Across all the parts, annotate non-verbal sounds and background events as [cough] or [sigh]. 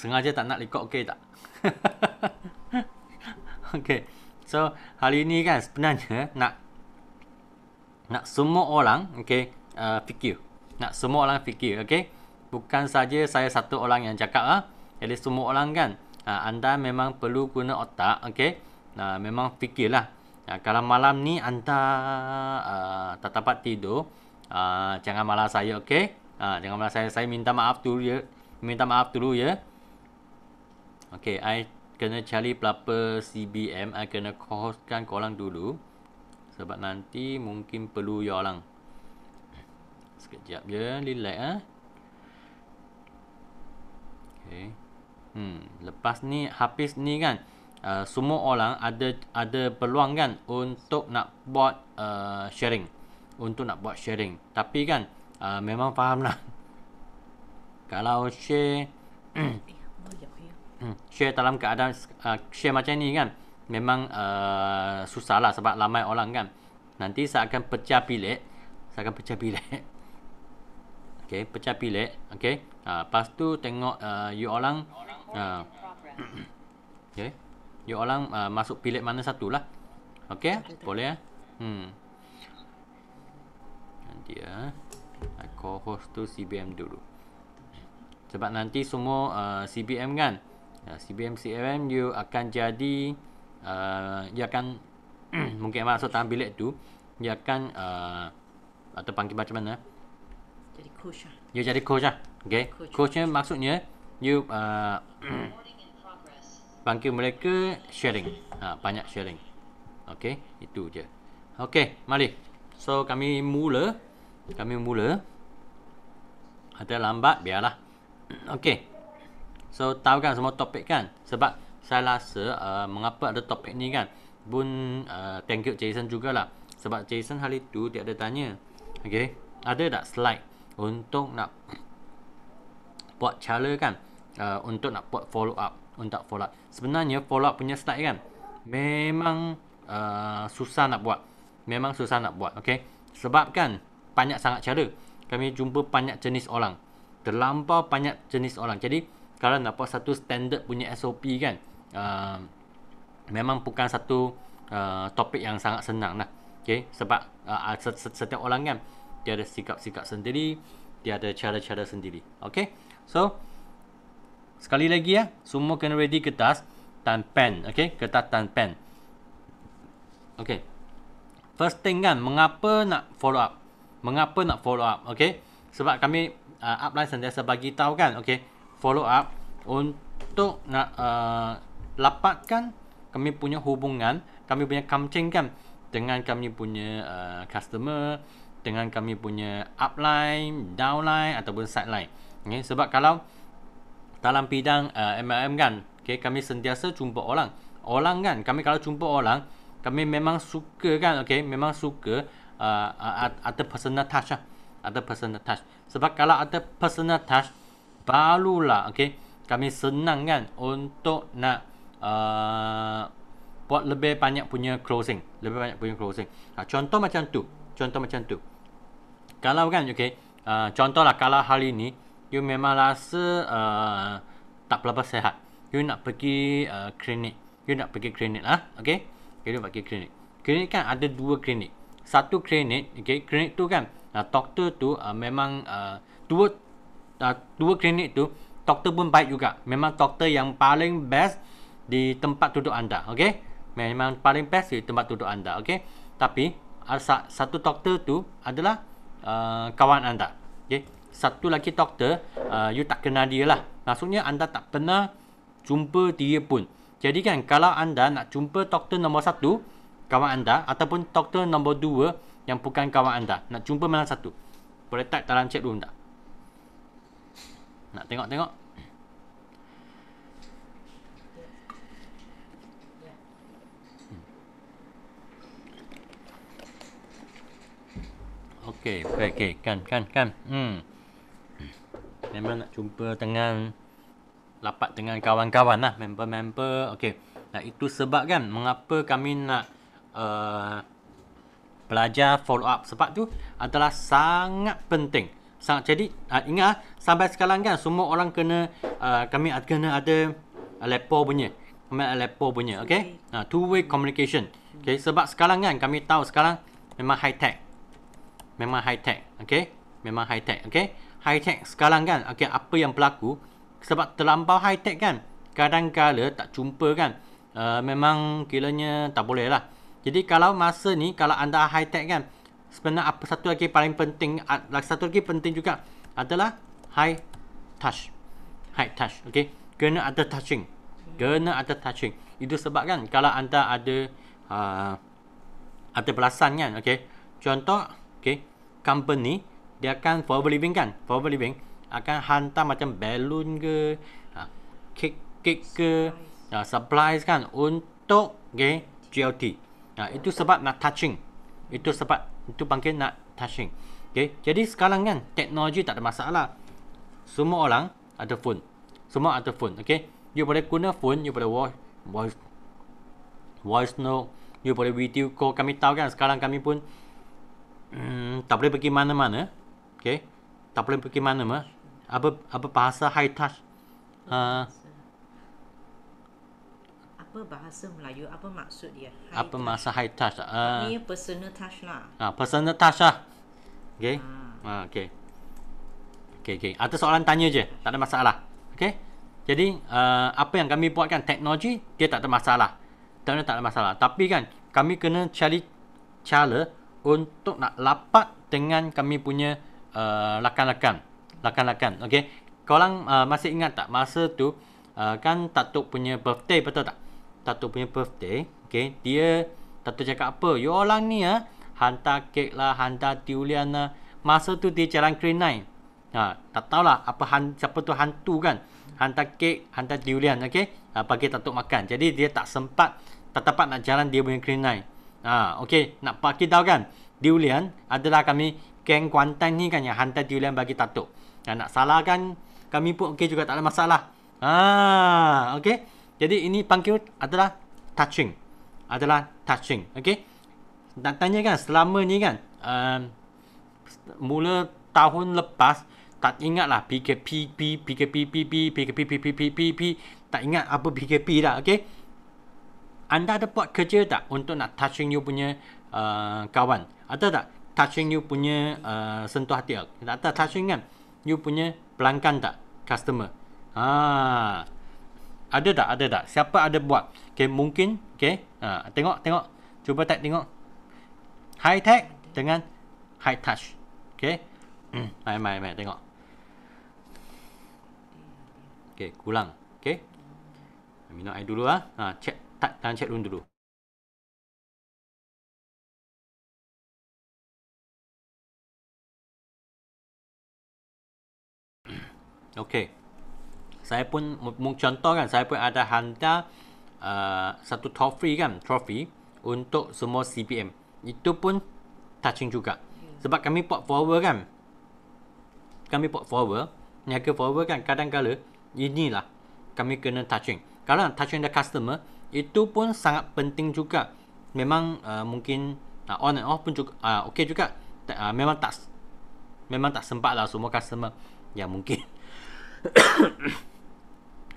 sengaja tak nak record okey tak? [laughs] okey. So, hari ni kan sebenarnya nak nak semua orang, okey, uh, fikir. Nak semua orang fikir, okey. Bukan saja saya satu orang yang cakap ah. Ha? Jadi semua orang kan. Ha, anda memang perlu guna otak, okey. Nah, uh, ha, memang fikirlah. Ha, kalau malam ni anda uh, tak dapat tidur, uh, jangan malas saya, okey. Ha, jangan malas saya. Saya minta maaf dulu ya. Minta maaf dulu ya. Okay, I kena cari pelapa CBM. I kena callkan korang dulu. Sebab nanti mungkin perlu you orang. Sekejap je. Relax ah. Okay. Hmm, lepas ni habis ni kan uh, semua orang ada ada peluang kan untuk nak buat uh, sharing untuk nak buat sharing tapi kan uh, memang faham lah [laughs] kalau share [clears throat] Hmm. share dalam keadaan uh, share macam ni kan memang uh, susah lah sebab ramai orang kan nanti saya akan pecah pilek saya akan pecah pilek [laughs] ok pecah pilek ok uh, lepas tu tengok uh, you orang uh, [coughs] ok you orang uh, masuk pilek mana satu lah ok boleh ya hmm. nanti ya uh, I call host tu CBM dulu sebab nanti semua uh, CBM kan CBM CRM you akan jadi uh, dia akan [clears throat] mungkin masuk dalam bilik tu you akan uh, atau panggil macam mana jadi coach lah dia jadi coach lah okay. coach, coach maksudnya you uh, ah, [clears throat] panggil mereka sharing ha, banyak sharing okay? itu je Okay, mari so kami mula kami mula ada lambat biarlah [clears throat] Okay. So tahu kan semua topik kan Sebab saya rasa uh, mengapa ada topik ni kan Bun uh, thank you Jason jugalah Sebab Jason hari tu dia ada tanya Okay Ada tak slide untuk nak Buat cara kan uh, Untuk nak buat follow up Untuk follow up Sebenarnya follow up punya slide kan Memang uh, susah nak buat Memang susah nak buat Okay Sebab kan banyak sangat cara Kami jumpa banyak jenis orang Terlampau banyak jenis orang Jadi kalau nak nampak satu standard punya SOP kan uh, memang bukan satu uh, topik yang sangat senang lah okay? sebab uh, setiap orang kan dia ada sikap-sikap sendiri dia ada cara-cara sendiri okay? so sekali lagi ya semua kena ready kertas dan pen okay? kertas dan pen okay. first thing kan mengapa nak follow up mengapa nak follow up okay? sebab kami uh, upline sentiasa bagi tahu kan okay? follow up untuk nak uh, lapatkan kami punya hubungan, kami punya kamceng kan dengan kami punya uh, customer, dengan kami punya upline, downline ataupun sideline. Okay, sebab kalau dalam bidang uh, MLM kan, okay, kami sentiasa jumpa orang. Orang kan, kami kalau jumpa orang, kami memang suka kan, okay, memang suka uh, uh ada personal touch lah. Ada personal touch. Sebab kalau ada personal touch, perlulah okay? kami senang kan untuk nak uh, buat lebih banyak punya closing lebih banyak punya closing ha, contoh macam tu contoh macam tu kalau kan okay? uh, lah, kalau hari ni you memang rasa uh, tak berapa sehat, you nak pergi uh, klinik you nak pergi klinik lah okay, you nak pergi klinik klinik kan ada dua klinik satu klinik okay? klinik tu kan uh, doktor tu uh, memang uh, dua uh, dua klinik tu doktor pun baik juga memang doktor yang paling best di tempat duduk anda okey memang paling best di tempat duduk anda okey tapi ah, satu doktor tu adalah uh, kawan anda okey satu lagi doktor uh, you tak kenal dia lah maksudnya anda tak pernah jumpa dia pun jadi kan kalau anda nak jumpa doktor nombor satu kawan anda ataupun doktor nombor dua yang bukan kawan anda nak jumpa mana satu boleh tak dalam chat room tak nak tengok-tengok? Okey, okey, okay. kan, kan, kan. Hmm. Memang nak jumpa dengan lapat dengan kawan-kawan lah, member-member. Okey, nah, itu sebab kan mengapa kami nak uh, belajar follow up. Sebab tu adalah sangat penting jadi uh, ingat ha, sampai sekarang kan semua orang kena uh, kami kena ada laptop punya kami ada laptop punya okay. uh, two way communication okay sebab sekarang kan kami tahu sekarang memang high tech memang high tech okay memang high tech okay high tech sekarang kan okey apa yang berlaku sebab terlampau high tech kan kadang kadang tak jumpa kan uh, memang kiranya tak boleh lah jadi kalau masa ni kalau anda high tech kan sebenarnya apa satu lagi paling penting satu lagi penting juga adalah high touch high touch okey kena ada touching kena ada touching itu sebab kan kalau anda ada uh, ada belasan kan okey contoh okey company dia akan forever living kan forever living akan hantar macam balloon ke ha, cake kek ke ha, supplies kan untuk okay, GLT ha, itu sebab nak touching itu sebab itu panggil nak touching. Okay. Jadi sekarang kan teknologi tak ada masalah. Semua orang ada phone. Semua ada phone. Okay. You boleh guna phone, you boleh watch, voice, voice note, you boleh video call. Kami tahu kan sekarang kami pun hmm, tak boleh pergi mana-mana. Okay. Tak boleh pergi mana-mana. Apa apa bahasa high touch? Uh, apa bahasa Melayu apa maksud dia? High apa touch. masa high touch? Uh, ah. ni personal touch lah. Ah, uh, personal touch lah. Okay. Ah, uh. uh, okay. Okay, okay. Ada soalan tanya je, tak ada masalah. Okay. Jadi uh, apa yang kami buatkan teknologi dia tak ada masalah. Tanya tak ada masalah. Tapi kan kami kena cari cara untuk nak lapat dengan kami punya uh, lakan-lakan. Lakan-lakan. Okay. Korang uh, masih ingat tak masa tu uh, kan Tatuk punya birthday betul tak? Tato punya birthday okay, Dia Tato cakap apa You orang ni ha, Hantar kek lah Hantar tulian lah Masa tu dia jalan krenai ha, Tak tahulah apa han, Siapa tu hantu kan Hantar kek Hantar tulian okay? ha, Bagi Tato makan Jadi dia tak sempat Tak dapat nak jalan dia punya krenai ha, okay, Nak pakai tahu kan Tulian adalah kami Geng Kuantan ni kan yang hantar tulian bagi Tato ha, Nak salahkan kami pun okay juga tak ada masalah Ah, okay. Jadi ini panggil adalah touching. Adalah touching. Okey. Nak tanya kan selama ni kan um, mula tahun lepas tak ingatlah PKP P PKP P P PKP P P P P tak ingat apa PKP dah okey. Anda ada buat kerja tak untuk nak touching you punya uh, kawan? Ada tak touching you punya uh, sentuh hati? Tak ada touching kan? You punya pelanggan tak? Customer. Ah, ada tak? Ada tak? Siapa ada buat? Okay, mungkin. Okay. Ha, tengok, tengok. Cuba tag tengok. High tech dengan high touch. Okay. Hmm, mai, mai, mai. Tengok. Okay, kurang. Okay. Minum air dulu lah. Ha, check. Tak, jangan check dulu. Okay saya pun contoh kan saya pun ada hantar uh, satu trophy kan trophy untuk semua CPM itu pun touching juga sebab kami port forward kan kami port forward niaga forward kan kadang-kala inilah kami kena touching kalau nak touching the customer itu pun sangat penting juga memang uh, mungkin uh, on and off pun juga uh, ok juga uh, memang tak memang tak sempat lah semua customer ya mungkin [coughs]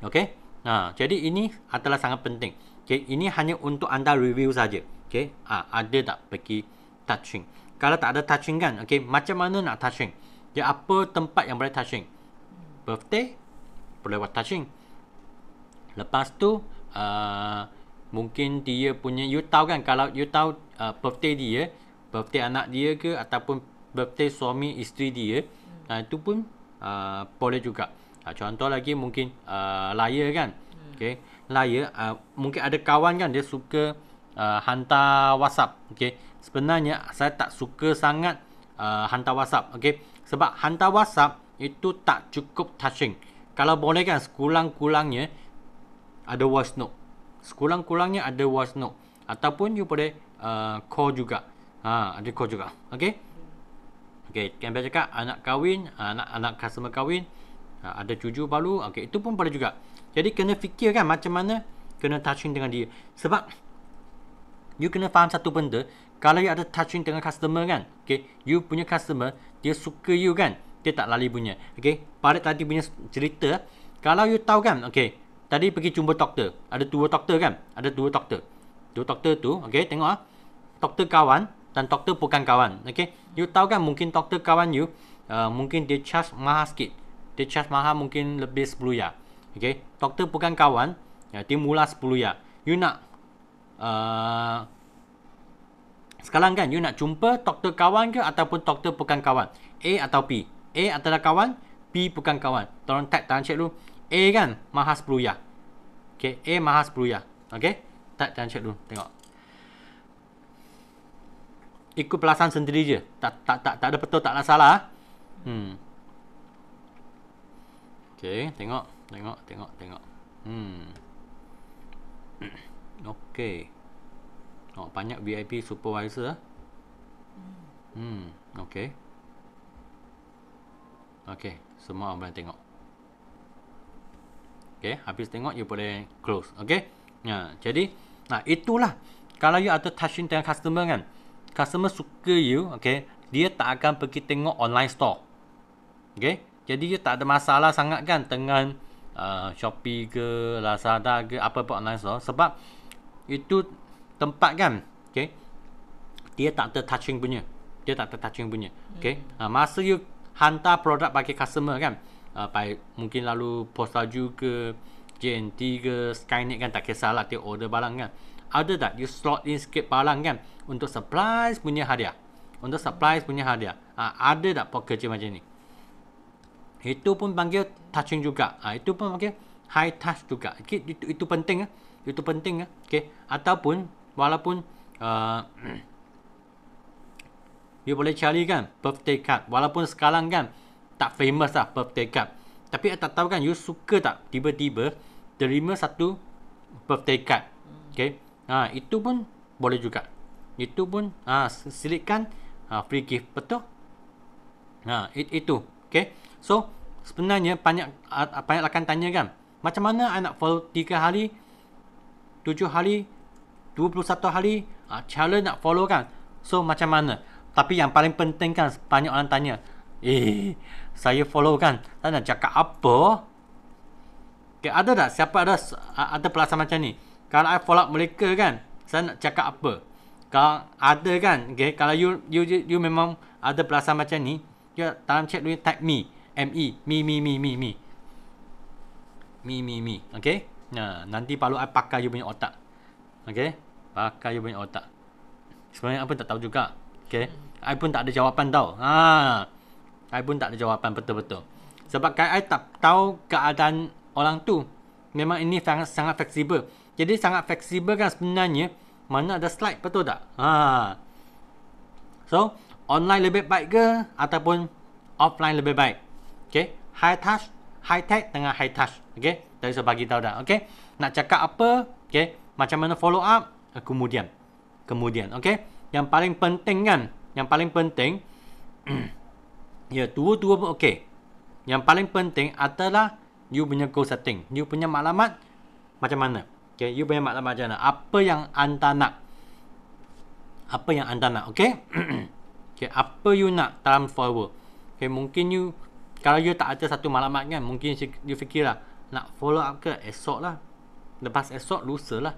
Okey. Ha, jadi ini adalah sangat penting. Okey, ini hanya untuk anda review saja. Okey. Ha, ada tak pergi touching? Kalau tak ada touching kan, okey, macam mana nak touching? Dia apa tempat yang boleh touching? Birthday boleh buat touching. Lepas tu uh, mungkin dia punya you tahu kan kalau you tahu uh, birthday dia, birthday anak dia ke ataupun birthday suami isteri dia, hmm. uh, itu pun uh, boleh juga. Hmm. Uh, contoh lagi mungkin uh, layar kan. Hmm. Okay. Layar. Uh, mungkin ada kawan kan dia suka uh, hantar WhatsApp. Okay. Sebenarnya saya tak suka sangat uh, hantar WhatsApp. Okay. Sebab hantar WhatsApp itu tak cukup touching. Kalau boleh kan sekulang kulangnya ada voice note. sekulang kulangnya ada voice note. Ataupun you boleh uh, call juga. Ha, ada call juga. Okay. Okay. Kan biasa cakap anak kahwin, anak, anak customer kahwin. Ha, ada cucu baru okay, itu pun boleh juga jadi kena fikir kan macam mana kena touching dengan dia sebab you kena faham satu benda kalau you ada touching dengan customer kan okay, you punya customer dia suka you kan dia tak lali punya okey pada tadi punya cerita kalau you tahu kan okey tadi pergi jumpa doktor ada dua doktor kan ada dua doktor dua doktor tu okey tengok ah doktor kawan dan doktor bukan kawan okey you tahu kan mungkin doktor kawan you uh, mungkin dia charge mahal sikit dia charge mahal mungkin lebih 10 ya. Okey, doktor bukan kawan, ya, dia mula 10 ya. You nak uh, sekarang kan you nak jumpa doktor kawan ke ataupun doktor bukan kawan? A atau B? A adalah kawan, B bukan kawan. Tolong tag tangan cek dulu. A kan mahas 10 ya. Okey, A mahas 10 ya. Okey, tag tangan cek dulu tengok. Ikut pelasan sendiri je. Tak tak tak tak ada betul tak ada salah. Hmm. Okey, tengok, tengok, tengok, tengok. Hmm. [clears throat] Okey. Oh, banyak VIP supervisor ah. Hmm, okey. Okey, semua abang boleh tengok. Okey, habis tengok you boleh close, okey? Ya, jadi nah itulah kalau you ada touching dengan customer kan. Customer suka you, okey. Dia tak akan pergi tengok online store. Okey? Jadi dia tak ada masalah sangat kan dengan uh, Shopee ke Lazada ke apa-apa online store sebab itu tempat kan. Okey. Dia tak ada touching punya. Dia tak ada touching punya. Okey. Hmm. Uh, masa you hantar produk bagi customer kan uh, by, mungkin lalu post laju ke JNT ke Skynet kan tak kisah lah, dia order barang kan ada tak you slot in sikit barang kan untuk supplies punya hadiah untuk supplies punya hadiah uh, ada tak pokok kerja macam ni itu pun panggil touching juga ha, itu pun panggil high touch juga okay, itu, itu penting ya itu penting ya okey ataupun walaupun uh, [clears throat] you boleh cari kan birthday card walaupun sekarang kan tak famous lah birthday card tapi tak tahu kan you suka tak tiba-tiba terima satu birthday card okay? ha, itu pun boleh juga itu pun ha, silikan ha, free gift betul ha, it, itu okay? So sebenarnya banyak ah, ah, banyak akan tanya kan macam mana I nak follow 3 hari 7 hari 21 hari uh, ah, challenge nak follow kan so macam mana tapi yang paling penting kan banyak orang tanya eh saya follow kan tak nak cakap apa okay, ada tak siapa ada ada perasaan macam ni kalau saya follow mereka kan saya nak cakap apa kalau ada kan okay, kalau you, you you, you memang ada perasaan macam ni dalam chat you tag me M E me me me me me me me me okay nah nanti perlu I pakai you punya otak okay pakai you punya otak sebenarnya apa tak tahu juga okay I pun tak ada jawapan tau ha ah. I pun tak ada jawapan betul-betul sebab kan I tak tahu keadaan orang tu memang ini sangat sangat fleksibel jadi sangat fleksibel kan sebenarnya mana ada slide betul tak ha ah. so online lebih baik ke ataupun offline lebih baik Okay. High touch, high tech dengan high touch. Okay. Tadi saya bagi tahu dah. Okay. Nak cakap apa. Okay. Macam mana follow up. Kemudian. Kemudian. Okay. Yang paling penting kan. Yang paling penting. [clears throat] ya tua-tua pun okay. Yang paling penting adalah you punya goal setting. You punya maklumat macam mana. Okay. You punya maklumat macam mana. Apa yang anda nak apa yang anda nak Okay? [clears throat] Okay, apa you nak dalam transfer Okay, mungkin you kalau you tak ada satu maklumat kan Mungkin you fikirlah Nak follow up ke esok lah Lepas esok lusa lah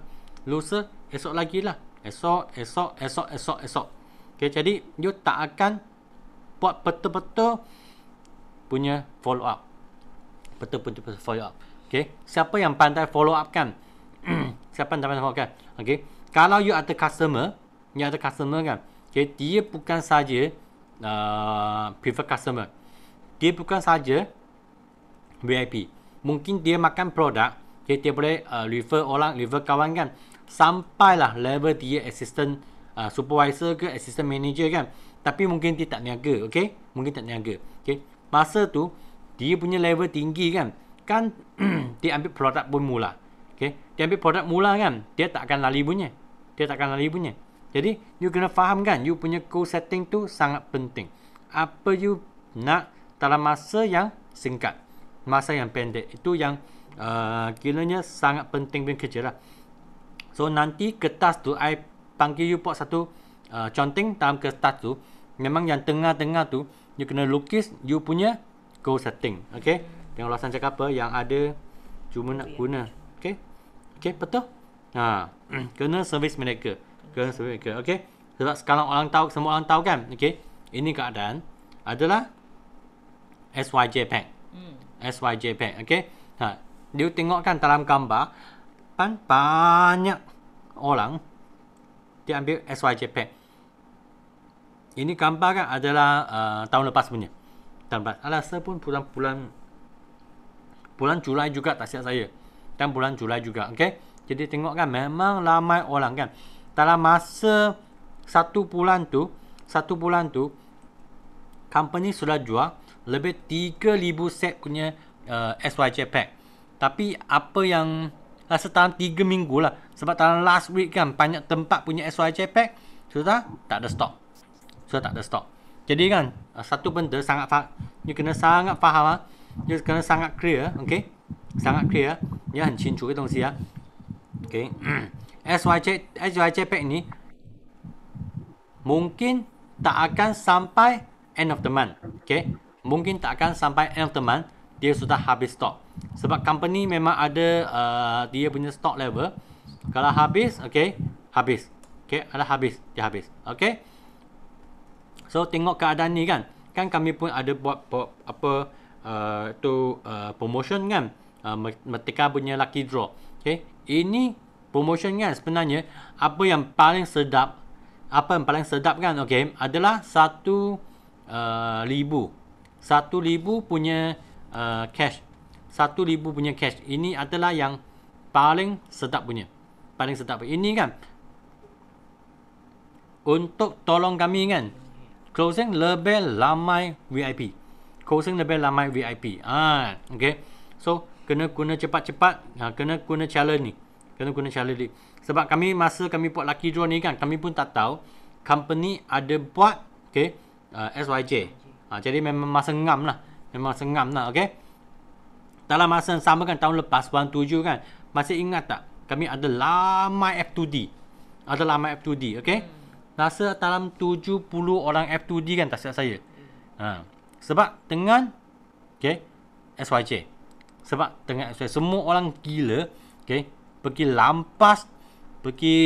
Lusa esok lagi lah Esok, esok, esok, esok, esok okay, Jadi you tak akan Buat betul-betul Punya follow up Betul-betul follow up okay. Siapa yang pandai follow up kan [clears throat] Siapa yang pandai follow up kan okay. Kalau you ada customer You ada customer kan okay, Dia bukan sahaja uh, Prefer customer dia bukan saja VIP. Mungkin dia makan produk, dia, dia boleh uh, refer orang, refer kawan kan. Sampailah level dia assistant uh, supervisor ke assistant manager kan. Tapi mungkin dia tak niaga, okay? Mungkin tak niaga, okay? Masa tu, dia punya level tinggi kan. Kan [clears throat] dia ambil produk pun mula. Okay? Dia ambil produk mula kan, dia tak akan lali punya. Dia tak akan lali punya. Jadi, you kena faham kan, you punya goal setting tu sangat penting. Apa you nak dalam masa yang singkat masa yang pendek itu yang uh, kiranya sangat penting bila kerja lah so nanti kertas tu I panggil you buat satu uh, conteng dalam kertas tu memang yang tengah-tengah tu you kena lukis you punya goal setting ok tengok luasan cakap apa yang ada cuma nak guna ok ok betul ha. [clears throat] kena servis mereka kena servis mereka ok sebab sekarang orang tahu semua orang tahu kan ok ini keadaan adalah SYJPEG. Hmm. SYJPEG, okey. Ha, dia tengokkan dalam gambar pan banyak orang dia ambil SYJPEG. Ini gambar kan adalah uh, tahun lepas punya Tahun lepas. Alasa pun bulan-bulan bulan Julai juga tak siap saya. Dan bulan Julai juga, okey. Jadi tengok kan memang ramai orang kan. Dalam masa satu bulan tu, satu bulan tu company sudah jual lebih 3000 set punya uh, SYJ pack. Tapi apa yang rasa dalam 3 minggu lah sebab dalam last week kan banyak tempat punya SYJ pack sudah tak ada stock. Sudah tak ada stock. Jadi kan uh, satu benda sangat faham, you kena sangat faham lah. You kena sangat clear, okay? Sangat clear, ya, yeah, kan? cincu ke dong ya. Ah. Okay. SYJ, [clears throat] SYJ pack ni mungkin tak akan sampai end of the month. Okay mungkin tak akan sampai end of the month dia sudah habis stock. sebab company memang ada uh, dia punya stock level kalau habis okey habis okey Ada habis dia habis okey so tengok keadaan ni kan kan kami pun ada buat, buat apa uh, tu uh, promotion kan uh, mereka punya lucky draw okey ini promotion kan sebenarnya apa yang paling sedap apa yang paling sedap kan okey adalah satu uh, ribu satu ribu punya uh, cash. satu ribu punya cash. Ini adalah yang paling sedap punya. Paling sedap punya. Ini kan. Untuk tolong kami kan. Closing lebih ramai VIP. Closing lebih ramai VIP. Ah, ha, okay. So, kena guna cepat-cepat. Ha, kena guna challenge ni. Kena guna challenge ni. Sebab kami masa kami buat lucky draw ni kan. Kami pun tak tahu. Company ada buat. Okay. Uh, SYJ. Ha, jadi memang masa ngam lah. Memang ngam lah. Okay. Dalam masa yang sama kan tahun lepas 17 kan. Masih ingat tak? Kami ada lama F2D. Ada lama F2D. Okay. Hmm. Rasa dalam puluh orang F2D kan tak silap saya. Ha. Sebab dengan okay, SYJ. Sebab dengan SYJ. Semua orang gila. Okay. Pergi lampas. Pergi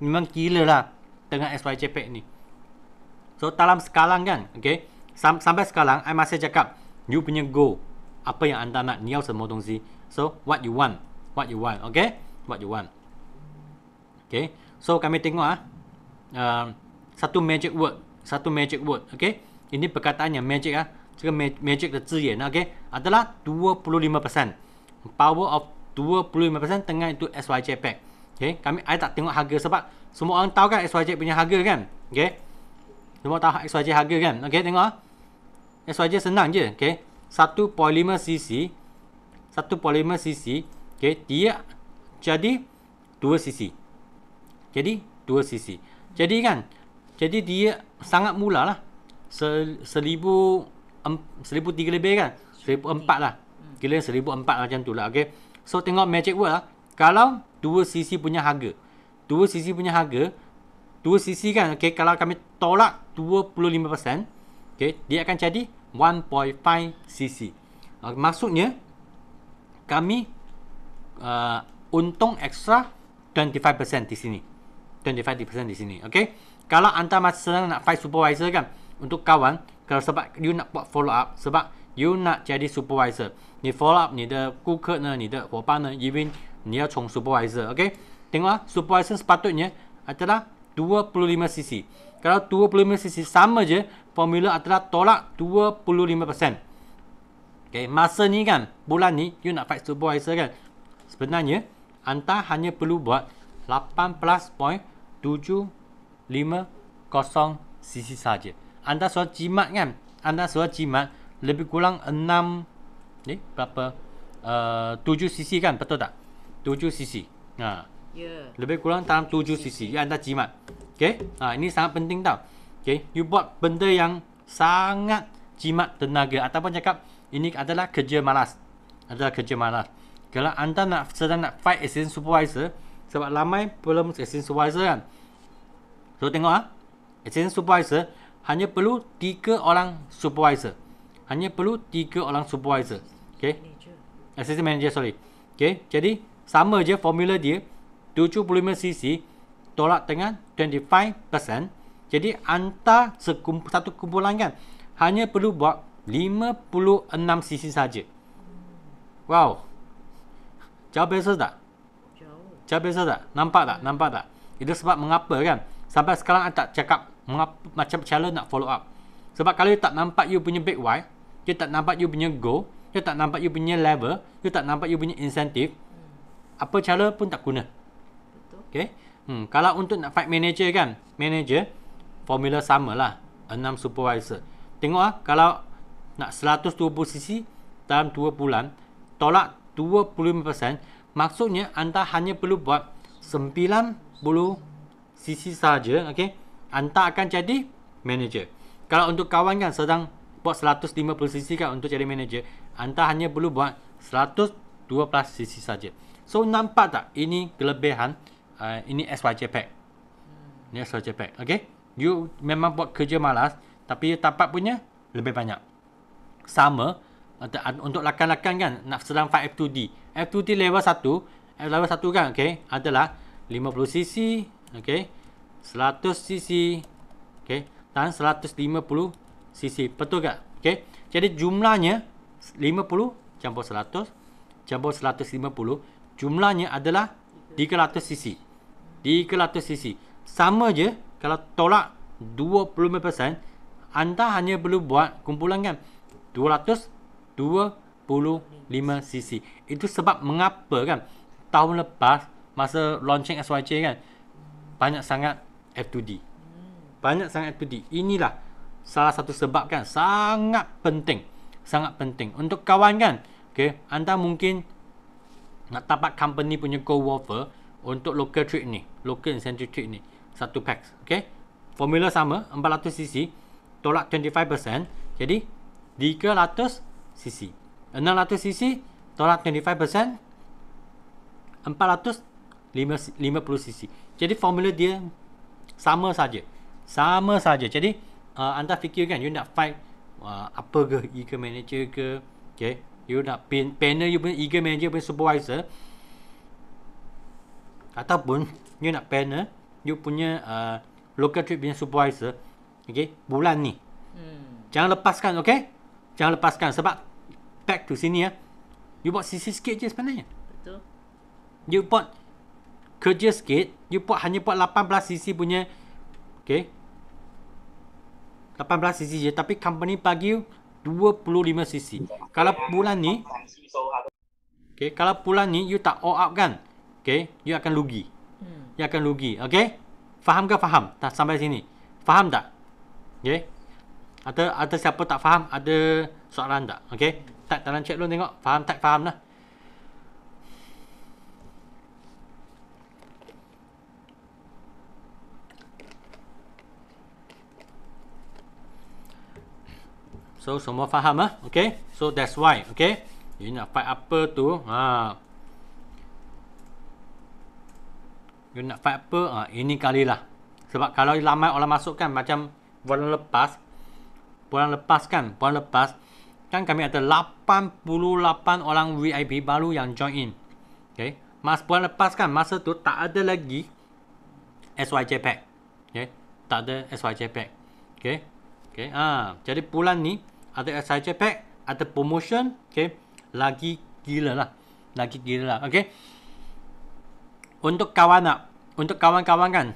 memang gila lah. Dengan SYJ pack ni. So dalam sekarang kan. Okay. Sam, sampai sekarang I masih cakap You punya goal Apa yang anda nak Ni semua tongsi So what you want What you want Okay What you want Okay So kami tengok ah uh, Satu magic word Satu magic word Okay Ini perkataan yang magic ah Cakap magic the zhiyan Okay Adalah 25% Power of 25% Tengah itu SYJ pack Okay Kami I tak tengok harga sebab Semua orang tahu kan SYJ punya harga kan Okay semua tahu XYZ harga kan? Okay, tengok lah. So aja senang je. Okay. Satu polimer CC. Satu polimer CC. Okay. Dia jadi dua CC. Jadi dua CC. Jadi kan. Jadi dia sangat mula lah. Seribu. Seribu tiga lebih kan. Seribu empat lah. Hmm. Kira seribu empat lah macam tu lah. Okay. So tengok magic word lah. Kalau dua CC punya harga. dua CC punya harga. dua CC kan. Okay. Kalau kami tolak dua puluh lima 25%. Okay, dia akan jadi 1.5 cc. Ah, maksudnya kami uh, untung ekstra 25% di sini. 25% di sini. Okey. Kalau anda masih senang nak fight supervisor kan untuk kawan kalau sebab you nak buat follow up sebab you nak jadi supervisor. Ni follow up ni de kuker ni ni de kawan ni even ni ya chong supervisor. Okey. Tengoklah supervisor sepatutnya adalah 25 cc. Kalau 25cc sama je Formula adalah tolak 25% okay, Masa ni kan Bulan ni You nak fight supervisor kan Sebenarnya Anda hanya perlu buat 18.750cc saja. Anda suruh jimat kan Anda suruh jimat Lebih kurang 6 Eh berapa uh, 7cc kan betul tak 7cc ha. Yeah. Lebih kurang dalam 7cc Yang anda jimat Okay, uh, ha, ini sangat penting tau. Okay, you buat benda yang sangat jimat tenaga ataupun cakap ini adalah kerja malas. Adalah kerja malas. Kalau anda nak sedang nak fight assistant supervisor sebab ramai belum assistant supervisor kan. So tengok ah. Ha? Assistant supervisor hanya perlu tiga orang supervisor. Hanya perlu tiga orang supervisor. Okay. Assistant manager sorry. Okay. Jadi sama je formula dia. 75cc tolak tengah 25%. Jadi antar sekumpul, satu kumpulan kan hanya perlu buat 56 cc saja. Wow. Jauh beza tak? Jauh beza tak? Nampak tak? Nampak tak? Itu sebab mengapa kan? Sampai sekarang saya tak cakap mengapa, macam challenge nak follow up. Sebab kalau tak nampak you punya big why, you tak nampak you punya go, you tak nampak you punya level, you tak nampak you punya incentive, hmm. apa cara pun tak guna. Okay. Hmm, kalau untuk nak fight manager kan, manager formula samalah, 6 supervisor. Tengok ah, kalau nak 120 sisi dalam 2 bulan, tolak 25%, maksudnya anda hanya perlu buat 90 sisi saja, okey. Anda akan jadi manager. Kalau untuk kawan kan sedang buat 150 sisi kan untuk jadi manager, anda hanya perlu buat 120 sisi saja. So nampak tak ini kelebihan Ah, ini SYJ pack. Ini SYJ pack. Okay. You memang buat kerja malas. Tapi you tapak punya lebih banyak. Sama. Untuk lakan-lakan kan. Nak sedang fight F2D. F2D level 1. F level 1 kan. Okay. Adalah 50cc. Okay. 100cc. Okay. Dan 150cc. Betul tak? Okay. Jadi jumlahnya 50 campur 100 campur 150 jumlahnya adalah 300 cc. 300cc Sama je kalau tolak 25% Anda hanya perlu buat kumpulan kan 225cc Itu sebab mengapa kan Tahun lepas masa launching SYC kan Banyak sangat F2D Banyak sangat F2D Inilah salah satu sebab kan Sangat penting Sangat penting Untuk kawan kan okay, Anda mungkin nak dapat company punya co offer untuk local trade ni local incentive trade ni satu pack okay? formula sama 400 cc tolak 25% jadi 300 cc 600 cc tolak 25% 450 cc jadi formula dia sama saja sama saja jadi uh, anda fikir kan you nak fight uh, apa ke eager manager ke okay? you nak pin panel you punya eager manager punya supervisor ataupun you nak panel you punya uh, local trip punya supervisor okey bulan ni hmm. jangan lepaskan okey jangan lepaskan sebab back to sini ya you buat sisi sikit je sebenarnya betul you buat kerja sikit you buat hanya buat 18 cc punya okey 18 cc je tapi company bagi you 25 cc kalau bulan ni okey kalau bulan ni you tak all up kan Okay? You akan rugi. Hmm. You akan rugi. Okay? Faham ke faham? Tak sampai sini. Faham tak? Okay? Ada, ada siapa tak faham? Ada soalan tak? Okay? Tak dalam chat dulu tengok. Faham tak faham lah. So semua faham ah, okay? So that's why, okay? You nak fight apa tu? ah. You nak fight apa? Uh, ini kali lah. Sebab kalau ramai orang masukkan macam bulan lepas. Bulan lepas kan? Bulan lepas. Kan kami ada 88 orang VIP baru yang join in. Okay. masa bulan lepas kan masa tu tak ada lagi SYJ pack. Okay. Tak ada SYJ pack. Okay. Okay. Ha. Jadi bulan ni ada SYJ pack. Ada promotion. Okay. Lagi gila lah. Lagi gila lah. Okay untuk kawan nak untuk kawan-kawan kan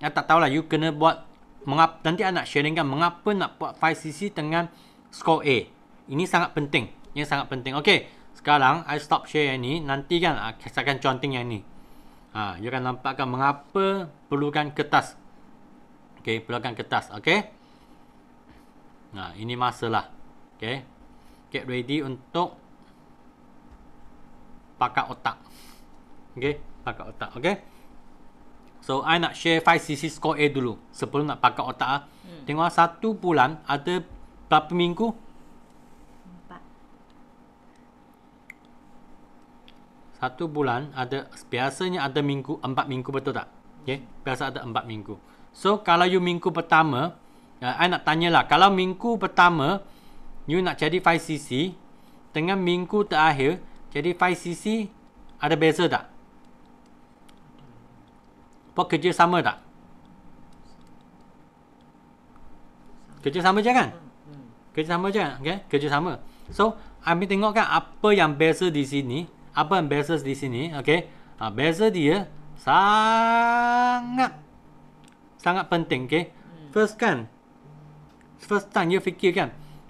ya tak lah. you kena buat mengap, nanti anak sharing kan mengapa nak buat 5cc dengan score A ini sangat penting ini sangat penting Okay, sekarang I stop share yang ni nanti kan ah, saya akan conteng yang ni ha, you akan nampakkan mengapa perlukan kertas Okay, perlukan kertas. Okay. Nah, ini masalah. Okay. Get ready untuk pakai otak. Okay pakai otak okey so i nak share 5cc score a dulu sebelum nak pakai otak ah hmm. tengok ah, satu bulan ada berapa minggu Satu bulan ada biasanya ada minggu empat minggu betul tak? Okay, biasa ada empat minggu. So kalau you minggu pertama, uh, I nak tanya lah. Kalau minggu pertama you nak jadi 5cc tengah minggu terakhir jadi 5cc ada beza tak? kerja sama tak? Kerja sama je kan? Kerja sama je, okay? kerja sama. So, ambil tengok kan apa yang beza di sini. Apa yang beza di sini, okay? Ha, beza dia sangat, sangat penting, okay? First kan, first time you fikir kan,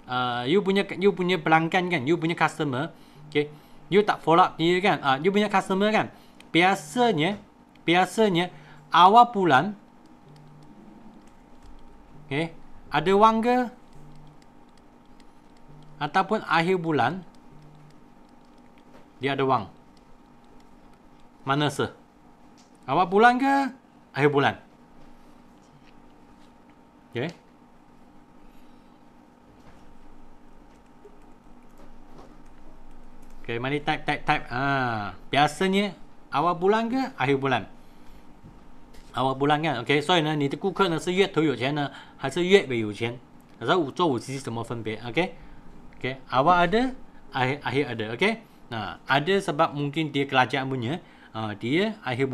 uh, you punya you punya pelanggan kan, you punya customer, okay? You tak follow up dia kan, uh, you punya customer kan, biasanya, biasanya, awal bulan okay, ada wang ke ataupun akhir bulan dia ada wang mana se awal bulan ke akhir bulan okay. Okay, mari type, type, type. Ha, biasanya awal bulan ke akhir bulan? 好，我不乱看。OK，所以呢，你的顾客呢是越头有钱呢，还是越尾有钱？然后五做五级是什么分别？OK，OK，、okay? okay? awak ada, akhir akhir ada。OK，那、uh, ada sebab mungkin dia kerajaan punya, ah、uh, dia akhir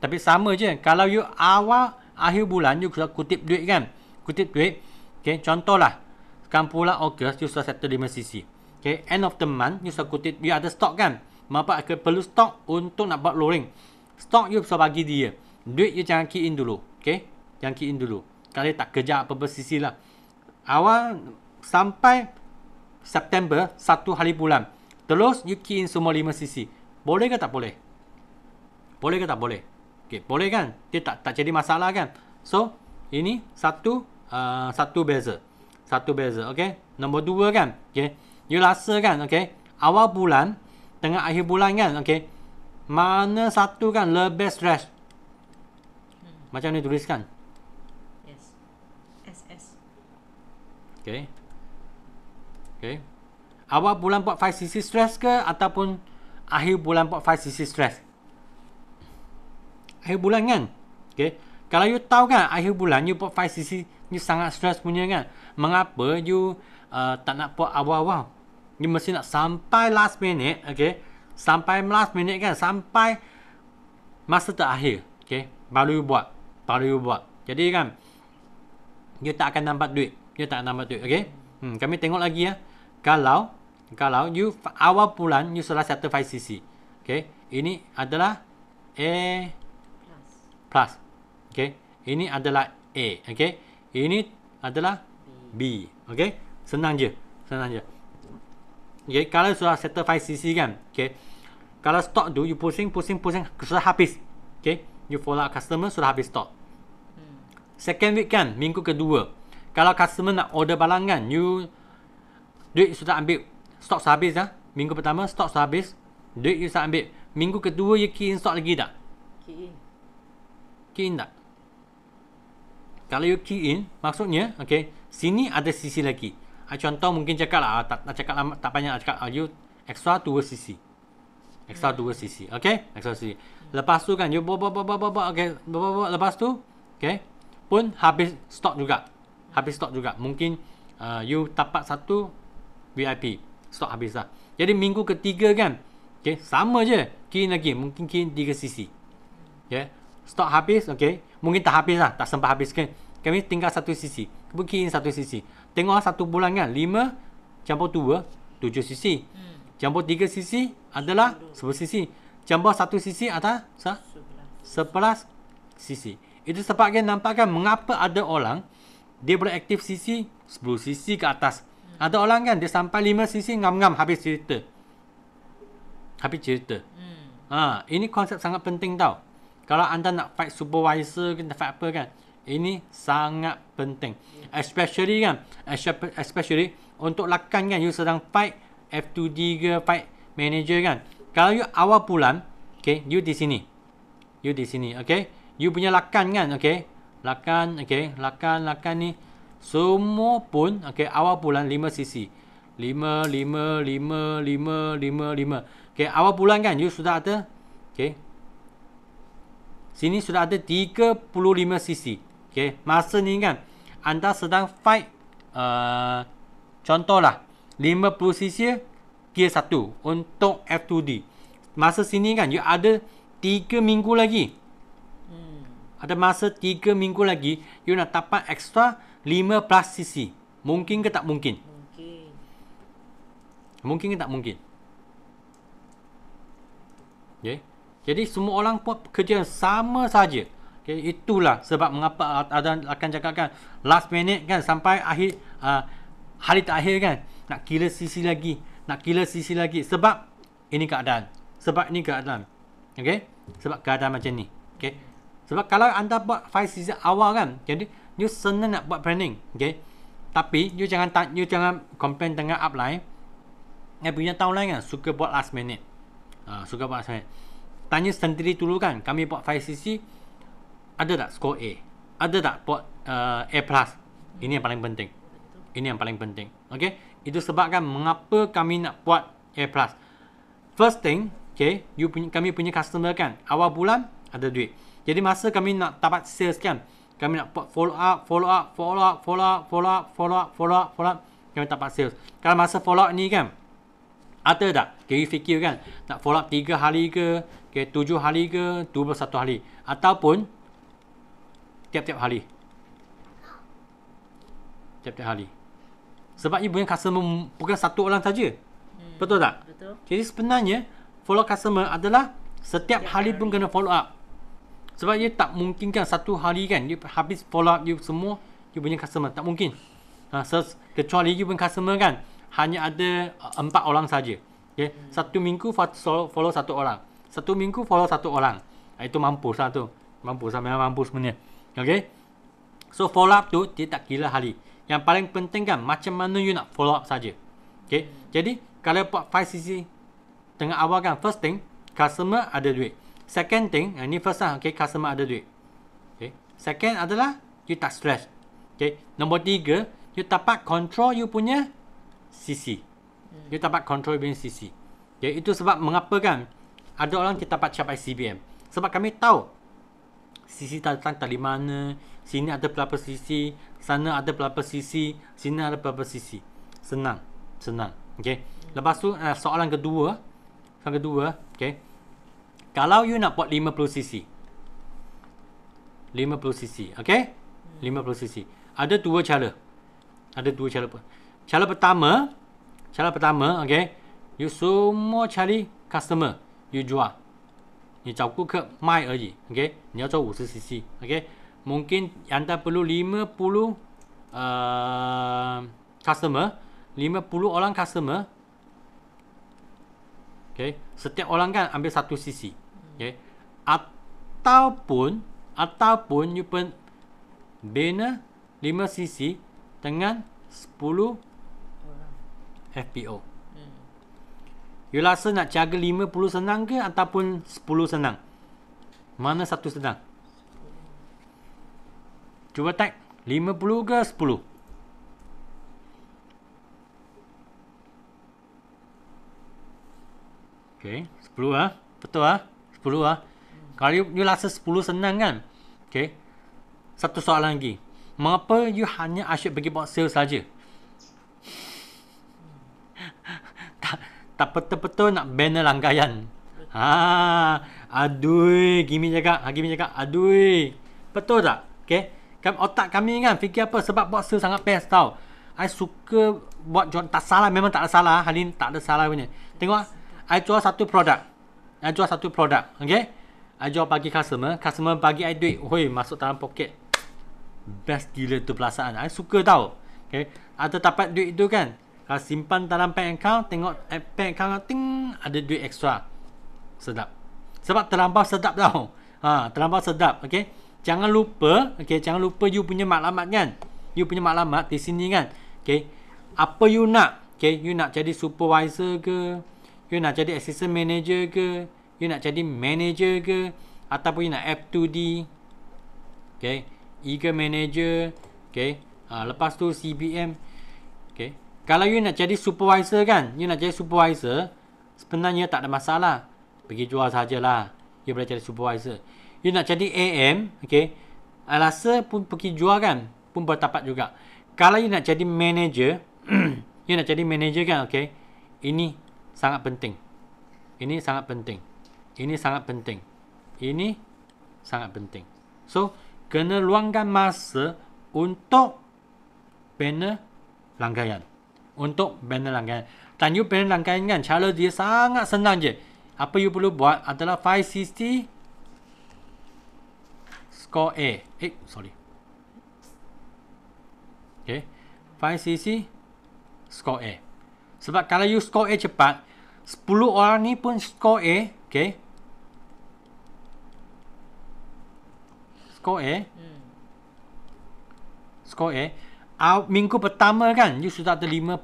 Tapi sama je. Kalau you awak akhir bulan, you kena kutip duit kan? Kutip duit. OK, contoh lah. Sekarang pula August, you sudah settle 5 CC. OK, end of the month, you sudah kutip, you ada stok kan? Maka perlu stok untuk nak buat loring. Stok you sudah bagi dia. Duit you jangan key in dulu. Okay? Jangan key in dulu. Kalau tak kerja apa-apa sisi lah. Awal sampai September, satu hari bulan. Terus you key in semua lima sisi. Boleh ke tak boleh? Boleh ke tak boleh? Okay, boleh kan? Dia tak tak jadi masalah kan? So, ini satu uh, satu beza. Satu beza, okay? Nombor dua kan? Okay? You rasa kan, okay? Awal bulan, tengah akhir bulan kan, okay? Mana satu kan lebih stress? Macam ni tuliskan Yes SS Okay Okay Awal bulan 4 5 cc stress ke Ataupun Akhir bulan 4 5 cc stress Akhir bulan kan Okay Kalau you tahu kan Akhir bulan you 4 5 cc You sangat stress punya kan Mengapa you uh, Tak nak buat awal-awal You mesti nak sampai last minute Okay Sampai last minute kan Sampai Masa terakhir Okay Baru you buat baru you buat. Jadi kan, dia tak akan nampak duit. Dia tak akan nampak duit. Okay? Hmm, kami tengok lagi ya. Kalau, kalau you awal bulan, you sudah certified cc Okay? Ini adalah A plus. Okay? Ini adalah A. Okay? Ini adalah B. Okay? Senang je. Senang je. Okay, kalau sudah certified cc kan, okay, kalau stock tu, you pusing, pusing, pusing, sudah habis. Okay, you follow up customer sudah habis stock. Hmm. Second week kan, minggu kedua. Kalau customer nak order barang kan, you duit sudah ambil, stok sudah habis dah. Minggu pertama stok sudah habis, duit you sudah ambil. Minggu kedua you key in stok lagi tak? Key in. Key in tak? Kalau you key in, maksudnya, okay, sini ada sisi lagi. I ah, contoh mungkin cakap lah, ah, tak, tak cakap lama, tak banyak, cakap, ah, you extra 2 sisi. Extra 2 hmm. sisi, okay? Extra sisi. Lepas tu kan, you buat, buat, buat, buat, buat, buat, okay. buat, buat, buat, lepas tu, okay. pun habis stock juga. Habis stock juga. Mungkin uh, you tapak satu VIP. Stock habis lah. Jadi minggu ketiga kan, okay, sama je. Kini lagi, mungkin kini tiga sisi. Okay. Stock habis, okay. mungkin tak habis lah. Tak sempat habis kan. Kami tinggal satu sisi. Mungkin satu sisi. Tengok lah satu bulan kan, lima campur dua, tujuh sisi. Hmm. Campur tiga sisi adalah sepuluh sisi. Cembah satu sisi atau sa? sebelas sisi. Itu sebabnya nampakkan mengapa ada orang dia boleh aktif sisi sepuluh sisi ke atas. Hmm. Ada orang kan dia sampai lima sisi ngam-ngam habis cerita. Habis cerita. Hmm. Ha, ini konsep sangat penting tau. Kalau anda nak fight supervisor ke nak fight apa kan. Ini sangat penting. Especially kan. Especially untuk lakan kan you sedang fight F2D ke fight manager kan. Kalau you awal bulan, okay, you di sini. You di sini, okay. You punya lakan kan, okay. Lakan, okay. Lakan, lakan ni. Semua pun, okay, awal bulan lima cc. lima, lima, lima, lima, lima, lima, Okay, awal bulan kan, you sudah ada, okay. Sini sudah ada tiga puluh lima cc. Okay, masa ni kan, anda sedang fight, uh, contohlah, puluh cc, gear 1 untuk F2D. Masa sini kan you ada 3 minggu lagi. Hmm. Ada masa 3 minggu lagi you nak dapat extra 5 plus cc. Mungkin ke tak mungkin? Mungkin. Mungkin ke tak mungkin? Okay. Jadi semua orang buat kerja sama saja. Okay, itulah sebab mengapa ada akan cakapkan last minute kan sampai akhir uh, hari terakhir kan nak kira sisi lagi nak kira sisi lagi sebab ini keadaan. Sebab ini keadaan. Okey? Sebab keadaan macam ni. Okey? Sebab kalau anda buat five sisi awal kan, jadi you senang nak buat planning. Okey? Tapi you jangan tak you jangan complain tengah upline. ni punya downline kan suka buat last minute. Ah, suka buat last minute. Tanya sendiri dulu kan, kami buat five sisi ada tak score A? Ada tak buat uh, A plus? Ini yang paling penting. Ini yang paling penting. Okey? Itu sebabkan mengapa kami nak buat AirPlus. First thing, okay, you punya, kami punya customer kan, awal bulan ada duit. Jadi masa kami nak dapat sales kan, kami nak buat follow up, follow up, follow up, follow up, follow up, follow up, follow up, follow up, kami dapat sales. Kalau masa follow up ni kan, ada tak? Okay, you fikir kan, nak follow up 3 hari ke, okay, 7 hari ke, 21 hari, ataupun tiap-tiap hari. Tiap-tiap hari. Sebab you punya customer bukan satu orang saja. Hmm. Betul tak? Betul. Jadi sebenarnya follow customer adalah setiap ya, hari, hari pun kena follow up. Sebab dia tak mungkin kan satu hari kan dia habis follow up you semua you punya customer. Tak mungkin. Ha, so, kecuali you punya customer kan hanya ada uh, empat orang saja. Okay. Hmm. Satu minggu follow, satu orang. Satu minggu follow satu orang. Ha, itu mampu satu. Lah mampu sama mampu sebenarnya. Okay. So follow up tu dia tak kira hari. Yang paling penting kan macam mana you nak follow up saja. Okay. Jadi kalau buat 5CC tengah awal kan first thing customer ada duit. Second thing eh, ni first lah okay customer ada duit. Okay. Second adalah you tak stress. Okay. Nombor tiga you dapat control you punya CC. Hmm. You dapat control you punya CC. Okay. Itu sebab mengapa kan ada orang kita dapat capai CBM. Sebab kami tahu sisi datang dari mana, sini ada berapa sisi, sana ada berapa sisi, sini ada berapa sisi. Senang, senang. Okey. Lepas tu uh, soalan kedua, soalan kedua, okey. Kalau you nak buat 50 sisi. 50 sisi, okey? 50 sisi. Ada dua cara. Ada dua cara. Cara pertama, cara pertama, okey. You semua cari customer, you jual. OK? 你找顾客卖而已。OK，你要做五十 CC。OK，蒙金安达布鲁里面布鲁呃，customer 里面布鲁 orang customer。OK，setiap orang kan ambil satu CC。OK，atau pun atau pun you pun bina lima CC dengan sepuluh FPO. You rasa nak jaga 50 senang ke ataupun 10 senang? Mana satu senang? Cuba tag 50 ke 10? Okay, 10 ah. Ha? Betul ah. Ha? 10 ah. Ha? Kalau you, you rasa 10 senang kan? Okay. Satu soalan lagi. Mengapa you hanya asyik pergi buat sales saja? tak betul-betul nak banner langgayan. Ha, adui, gimi jaga, hagimi jaga, adui. Betul tak? Okey. Kami otak kami kan fikir apa sebab boxer sangat best tau. I suka buat jual tak salah memang tak ada salah hari ini tak ada salah punya. Tengok I jual satu produk. I jual satu produk, okey. I jual bagi customer, customer bagi I duit, hoi masuk dalam poket. Best gila tu perasaan. I suka tau. Okey. Ada dapat duit tu kan, uh, simpan dalam bank account tengok eh, bank account ting ada duit ekstra, sedap sebab terlampau sedap tau ha terlampau sedap Okay, jangan lupa Okay, jangan lupa you punya maklumat kan you punya maklumat di sini kan Okay, apa you nak Okay, you nak jadi supervisor ke you nak jadi assistant manager ke you nak jadi manager ke ataupun you nak F2D Okay, eager manager Okay, ha, ah, lepas tu CBM kalau you nak jadi supervisor kan, you nak jadi supervisor, sebenarnya tak ada masalah. Pergi jual sajalah. You boleh jadi supervisor. You nak jadi AM, okay, rasa pun pergi jual kan, pun bertapak juga. Kalau you nak jadi manager, [clears throat] you nak jadi manager kan, okay, ini sangat penting. Ini sangat penting. Ini sangat penting. Ini sangat penting. So, kena luangkan masa untuk banner langgayan untuk banner langgan. Dan you banner langgan ingat kan, cara dia sangat senang je. Apa you perlu buat adalah 560 score A. Eh, sorry. Okay. 5cc score A. Sebab kalau you score A cepat, 10 orang ni pun score A. Okay. Score A. Hmm. Score A. Aw minggu pertama kan you sudah ada 50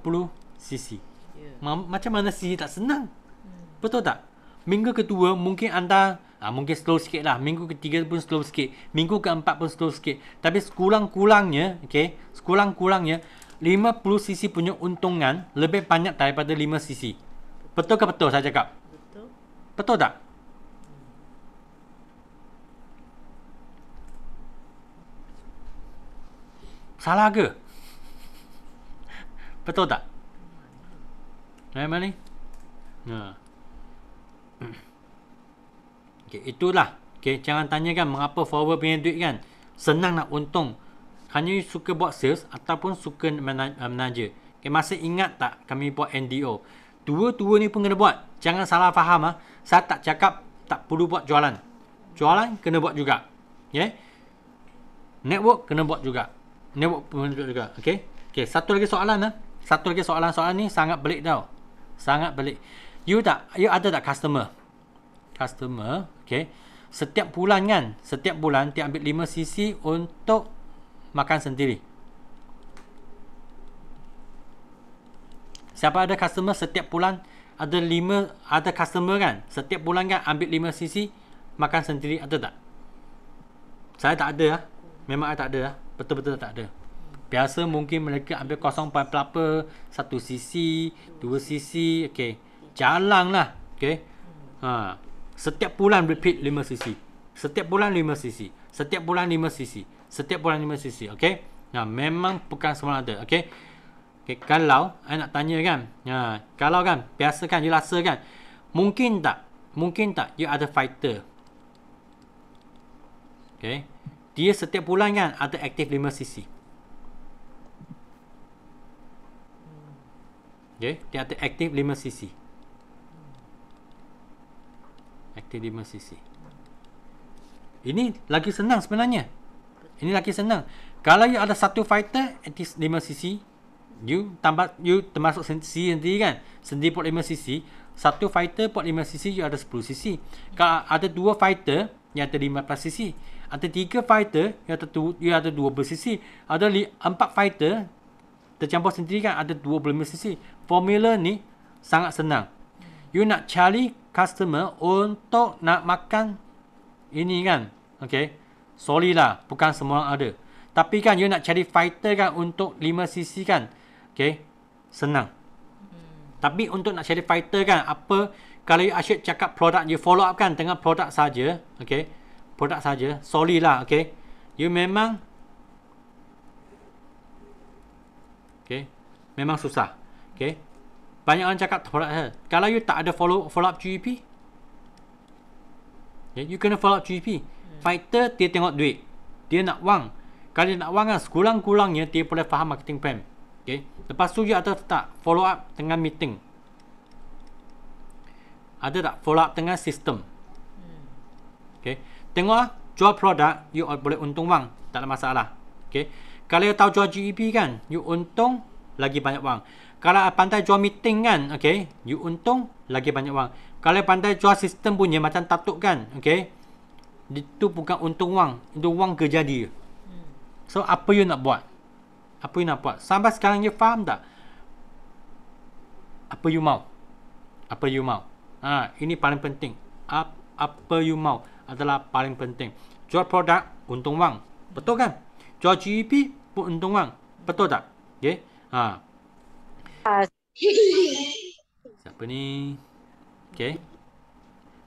cc. Yeah. Macam mana cc tak senang? Hmm. Betul tak? Minggu kedua mungkin anda uh, mungkin slow sikit lah. Minggu ketiga pun slow sikit. Minggu keempat pun slow sikit. Tapi sekurang-kurangnya, okay, sekurang-kurangnya 50 cc punya untungan lebih banyak daripada 5 cc. Betul ke betul saya cakap? Betul. Betul tak? Salah ke? Betul tak? Right, eh, ni, Ha. Okay, itulah. Okay, jangan tanya kan mengapa forward punya duit kan. Senang nak untung. Hanya suka buat sales ataupun suka manager. Eh, okay, masa ingat tak kami buat NDO? Dua-dua ni pun kena buat. Jangan salah faham. Ah. Saya tak cakap tak perlu buat jualan. Jualan kena buat juga. Okay? Network kena buat juga. Ni buat penunjuk juga. Okey. Okey, satu lagi soalan ah. Satu lagi soalan soalan ni sangat pelik tau. Sangat pelik. You tak you ada tak customer? Customer, okey. Setiap bulan kan, setiap bulan dia ambil 5 cc untuk makan sendiri. Siapa ada customer setiap bulan ada 5 ada customer kan? Setiap bulan kan ambil 5 cc makan sendiri ada tak? Saya tak ada lah. Memang saya tak ada lah betul-betul tak ada biasa mungkin mereka ambil kosong apa pelapa satu sisi dua sisi okey jalang lah okey ha setiap bulan repeat lima sisi setiap bulan lima sisi setiap bulan lima sisi setiap bulan lima sisi okey nah ha, memang bukan semua ada okey okey kalau saya nak tanya kan ha kalau kan biasa kan you rasa kan mungkin tak mungkin tak you ada fighter okey dia setiap bulan kan ada aktif 5 cc. Okay, dia ada aktif 5 cc. Aktif 5 cc. Ini lagi senang sebenarnya. Ini lagi senang. Kalau you ada satu fighter aktif 5 cc, you tambah you termasuk sendiri sendiri kan. Sendiri port 5 cc, satu fighter port 5 cc you ada 10 cc. Kalau ada dua fighter yang ada 15 cc, ada tiga fighter yang ada tu, dia ada dua belas sisi. Ada li, empat fighter tercampur sendiri kan ada dua belas sisi. Formula ni sangat senang. You nak cari customer untuk nak makan ini kan. Okay. Sorry lah. Bukan semua orang ada. Tapi kan you nak cari fighter kan untuk lima sisi kan. Okay. Senang. Hmm. Tapi untuk nak cari fighter kan apa kalau you asyik cakap produk you follow up kan tengah produk saja, okay? produk saja. Sorry lah, okay. You memang Okay. Memang susah. Okay. Banyak orang cakap produk saja. Kalau you tak ada follow follow up GEP, okay, you kena follow up GEP. Hmm. Fighter dia tengok duit. Dia nak wang. Kalau dia nak wang kan, sekurang-kurangnya dia boleh faham marketing plan. Okay. Lepas tu you ada tak follow up dengan meeting. Ada tak follow up dengan sistem. Hmm. Okay. Tengok ah, jual produk, you boleh untung wang. Tak ada masalah. Okay. Kalau you tahu jual GEP kan, you untung lagi banyak wang. Kalau pandai jual meeting kan, okay, you untung lagi banyak wang. Kalau pandai jual sistem punya macam tatuk kan, okay, itu bukan untung wang. Itu wang kerja dia. Hmm. So, apa you nak buat? Apa you nak buat? Sampai sekarang you faham tak? Apa you mau? Apa you mau? Ha, ini paling penting. Apa, apa you mau? adalah paling penting. Jual produk untung wang, betul kan? Jual GEP pun untung wang, betul tak? Okay, ha. Siapa ni? Okay.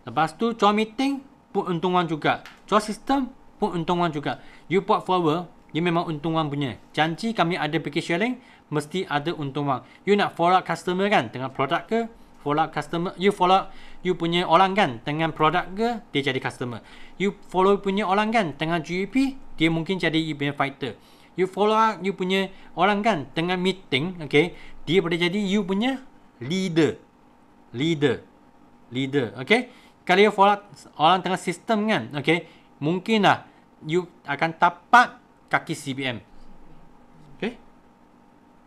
Lepas tu, jual meeting pun untung wang juga. Jual sistem pun untung wang juga. You put forward, dia memang untung wang punya. Janji kami ada package sharing, mesti ada untung wang. You nak follow customer kan dengan produk ke, follow up customer you follow up you punya orang kan dengan produk ke dia jadi customer you follow punya orang kan dengan GEP, dia mungkin jadi you punya fighter you follow up you punya orang kan dengan meeting okay dia boleh jadi you punya leader leader leader okay kalau you follow up orang tengah sistem kan okay mungkin lah you akan tapak kaki CBM okay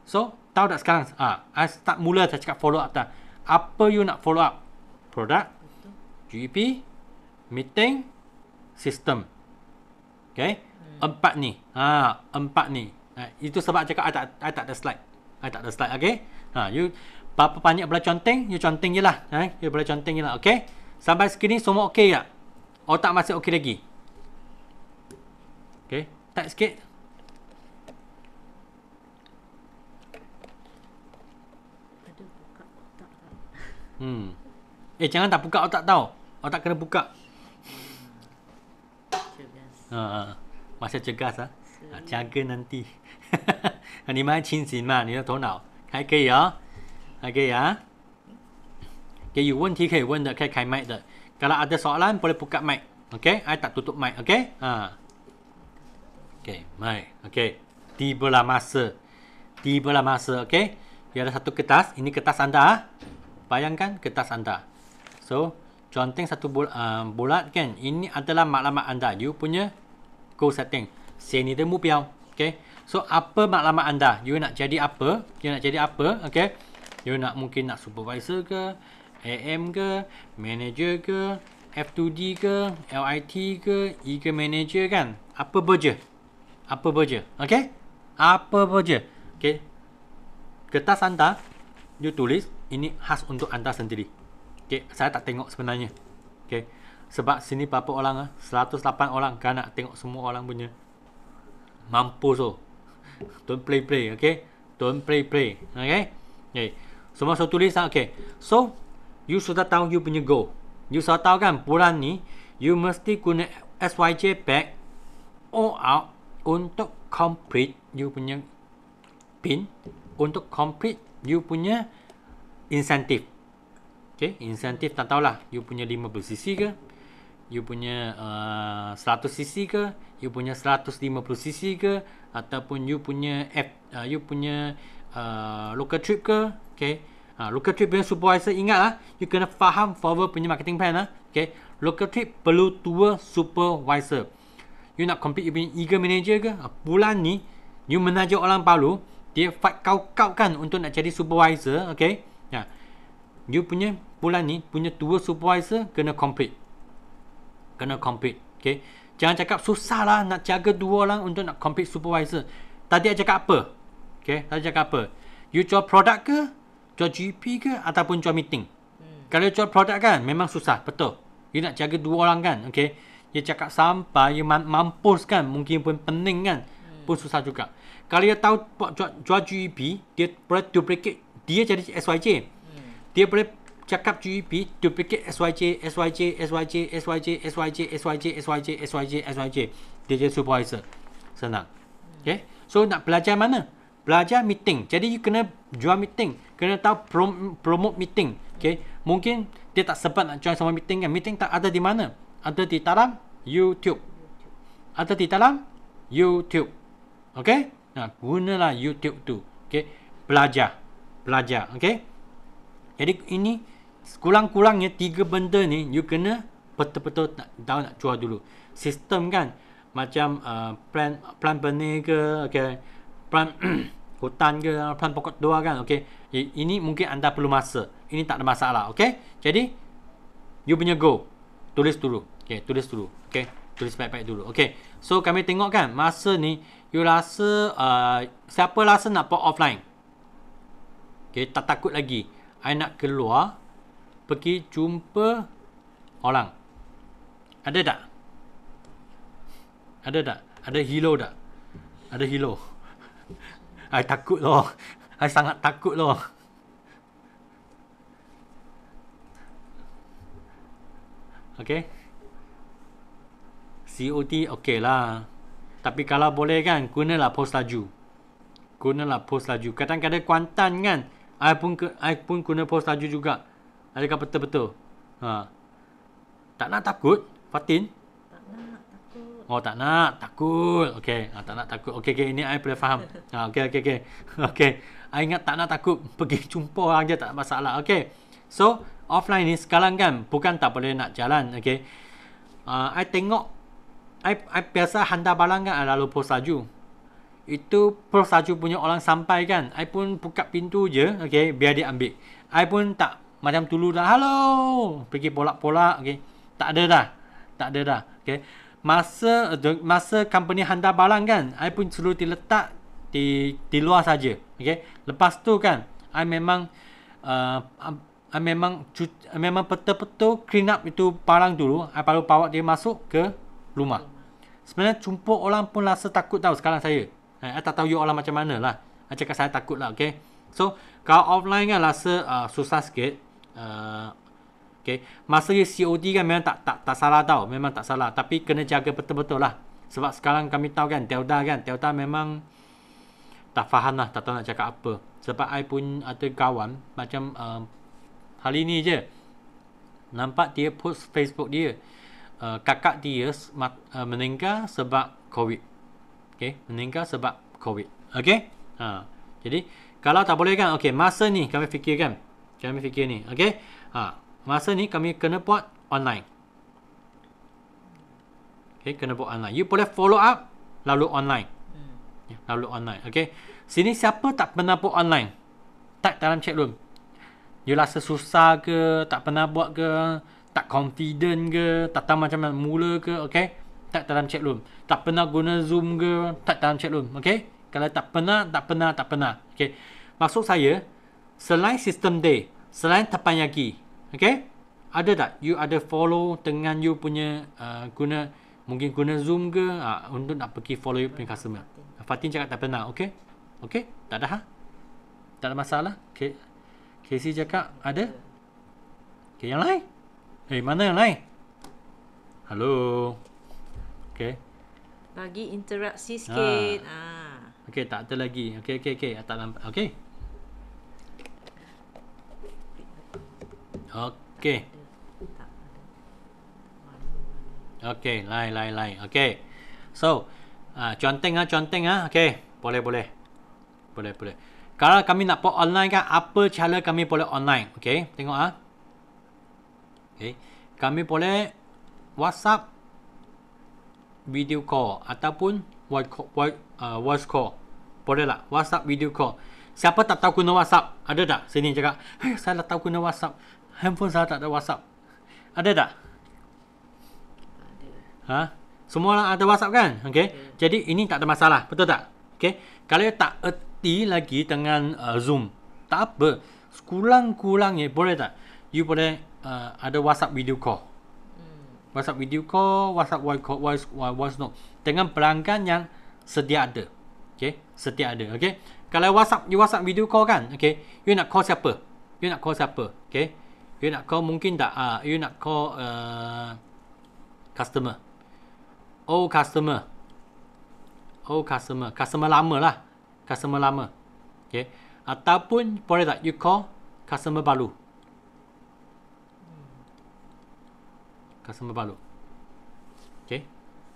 so tahu tak sekarang ah I start mula saya cakap follow up tak? apa you nak follow up? Product, GEP, meeting, system. Okay? Empat ni. Ha, empat ni. Ha, itu sebab cakap I tak, I tak ada slide. I tak ada slide. Okay? Ha, you, berapa banyak boleh conteng, you conteng je lah. Ha, you boleh conteng je lah. Okay? Sampai sekini semua okay tak? Otak masih okay lagi? Okay? Tak sikit? Hmm. Eh jangan tak buka otak tau. Otak kena buka. Ha. Uh, ha. masih cegas ah. Ha? jaga nanti. [laughs] Ani mai chin xin ma, ni de tou nao. Hai ke ya. Hai ke ya. Ke yu wen ti ke wen kai kai mai de. Kala ada soalan boleh buka mic. Okey, ai tak tutup mic, okey? Ha. Okey, mic. Okey. Tiba lah masa. Tiba lah masa, okey? Ya ada satu kertas, ini kertas anda ah bayangkan kertas anda. So, conteng satu bul- uh, bulat kan. Ini adalah maklumat anda. You punya goal setting. Sini dia mupiau. Okay. So, apa maklumat anda? You nak jadi apa? You nak jadi apa? Okay. You nak mungkin nak supervisor ke? AM ke? Manager ke? F2D ke? LIT ke? E ke manager kan? Apa berje? Apa berje? Okay. Apa berje? Okay. Kertas anda. You tulis ini khas untuk anda sendiri. Okay, saya tak tengok sebenarnya. Okay, sebab sini berapa orang? 108 ah? orang. Kan nak tengok semua orang punya. Mampu so. Don't play play. Okay. Don't play play. Okay. Okay. Semua so, so tulis lah. Okay. So, you sudah tahu you punya go, You sudah tahu kan bulan ni, you mesti guna SYJ pack all out untuk complete you punya pin. Untuk complete you punya insentif. Okay, insentif tak tahulah. You punya 50cc ke? You punya uh, 100cc ke? You punya 150cc ke? Ataupun you punya F, uh, you punya uh, local trip ke? Okay. Uh, local trip punya supervisor ingat lah. You kena faham forward punya marketing plan lah. Okay. Local trip perlu dua supervisor. You nak compete you punya eager manager ke? Uh, bulan ni, you menaja orang palu. Dia fight kau-kau kan untuk nak jadi supervisor. Okay dia punya bulan ni punya dua supervisor kena compete, kena compete. okay. jangan cakap susah lah nak jaga dua orang untuk nak compete supervisor tadi saya cakap apa okay. tadi saya cakap apa you jual produk ke jual GP ke ataupun jual meeting hmm. kalau jual produk kan memang susah betul you nak jaga dua orang kan okay. you cakap sampah you mampus kan mungkin pun pening kan hmm. pun susah juga kalau dia tahu jual, jual GP dia boleh duplicate dia jadi SYJ dia boleh cakap GEP duplicate SYJ SYJ SYJ SYJ SYJ SYJ SYJ SYJ SYJ dia jadi supervisor senang okay so nak belajar mana belajar meeting jadi you kena join meeting kena tahu promote meeting okay mungkin dia tak sempat nak join sama meeting kan meeting tak ada di mana ada di dalam YouTube ada di dalam YouTube okay nah gunalah YouTube tu okay belajar belajar okay jadi ini kurang-kurangnya tiga benda ni you kena betul-betul nak tahu nak jual dulu. Sistem kan macam uh, plan plan benda ke, okay, plan [clears throat] hutan ke, plan pokok dua kan, okay. Ini mungkin anda perlu masa. Ini tak ada masalah, okay. Jadi you punya go tulis dulu, okay, tulis dulu, okay, tulis baik-baik dulu, okay. So kami tengok kan masa ni you rasa uh, siapa rasa nak pop offline? Okay, tak takut lagi. I nak keluar pergi jumpa orang. Ada tak? Ada tak? Ada hilo tak? Ada hilo. [laughs] I takut loh. I sangat takut loh. Okay. COT okey lah. Tapi kalau boleh kan, gunalah pos laju. Gunalah pos laju. Kadang-kadang Kuantan kan, I pun I pun kena post laju juga. Adakah betul-betul? Ha. Tak nak takut, Fatin? Tak nak takut. Oh, tak nak takut. okay, ha, ah, tak nak takut. okay okey, ini I boleh faham. Ha, ah, okey, okay, okey. Okey. [laughs] I ingat tak nak takut [laughs] pergi jumpa aja je tak masalah. okay. So, offline ni sekarang kan bukan tak boleh nak jalan, okay. Ah, uh, tengok I, I biasa hantar balang kan I lalu post laju itu Prof Saju punya orang sampai kan I pun buka pintu je okay, Biar dia ambil I pun tak macam dulu dah Hello Pergi polak-polak okay. Tak ada dah Tak ada dah okay. Masa eh, masa company hantar barang kan I pun selalu diletak di, di luar saja. Okay. Lepas tu kan I memang uh, I memang cuci, memang betul-betul clean up itu barang dulu I baru bawa dia masuk ke rumah Sebenarnya jumpa orang pun rasa takut tau sekarang saya Eh, I tak tahu you all lah macam mana lah. I ah, cakap saya takut lah, okay. So, kalau offline kan rasa uh, susah sikit. Uh, okay. Masa you COD kan memang tak tak tak salah tau. Memang tak salah. Tapi kena jaga betul-betul lah. Sebab sekarang kami tahu kan, Delta kan. Delta memang tak faham lah. Tak tahu nak cakap apa. Sebab I pun ada kawan macam uh, hari ni je. Nampak dia post Facebook dia. Uh, kakak dia uh, meninggal sebab COVID. Okey, meninggal sebab COVID. Okey, ha. jadi kalau tak boleh kan, okay, masa ni kami fikirkan. Kami fikir ni, okey, Ha. Masa ni kami kena buat online. Okey, kena buat online. You boleh follow up lalu online. Hmm. Ya, lalu online, Okey, Sini siapa tak pernah buat online? Tak dalam chat room. You rasa susah ke, tak pernah buat ke, tak confident ke, tak tahu macam mana mula ke, okey? tak dalam chat room. Tak pernah guna Zoom ke, tak dalam chat room. Okay? Kalau tak pernah, tak pernah, tak pernah. Okay? Maksud saya, selain sistem day, selain tapanyaki, okay? Ada tak? You ada follow dengan you punya uh, guna, mungkin guna Zoom ke uh, untuk nak pergi follow you punya customer. Fatin. cakap tak pernah, okay? Okay? Tak ada, ha? Tak ada masalah? Okay. Casey cakap ada? Okay, yang lain? Eh, hey, mana yang lain? Hello. Okay. Bagi interaksi ah. sikit. Ha. Ah. Okay, tak ada lagi. Okay, okay, okay. Tak lamp- okay. Okay. Okay, lain, lain, lain. Okay. So, ah, conteng ah, conteng ah. Okay, boleh, boleh. Boleh, boleh. Kalau kami nak buat online kan, apa cara kami boleh online? Okay, tengok ah. Okay. Kami boleh WhatsApp video call ataupun voice call, voice, uh, voice call. Boleh tak? WhatsApp video call. Siapa tak tahu guna WhatsApp? Ada tak? Sini cakap, hey, saya tak tahu guna WhatsApp. Handphone saya tak ada WhatsApp. Ada tak? Ha? Semua orang ada WhatsApp kan? Okay. Jadi ini tak ada masalah. Betul tak? Okay. Kalau tak erti lagi dengan uh, Zoom, tak apa. Kurang-kurangnya boleh tak? You boleh uh, ada WhatsApp video call. WhatsApp video call, WhatsApp voice call, voice voice note dengan pelanggan yang sedia ada. Okey, sedia ada. Okey. Kalau WhatsApp you WhatsApp video call kan, okey. You nak call siapa? You nak call siapa? Okey. You nak call mungkin tak ah uh, you nak call uh, customer. Oh customer. Oh customer, customer lama lah. Customer lama. Okey. Ataupun boleh tak you call customer baru? customer baru. Okay.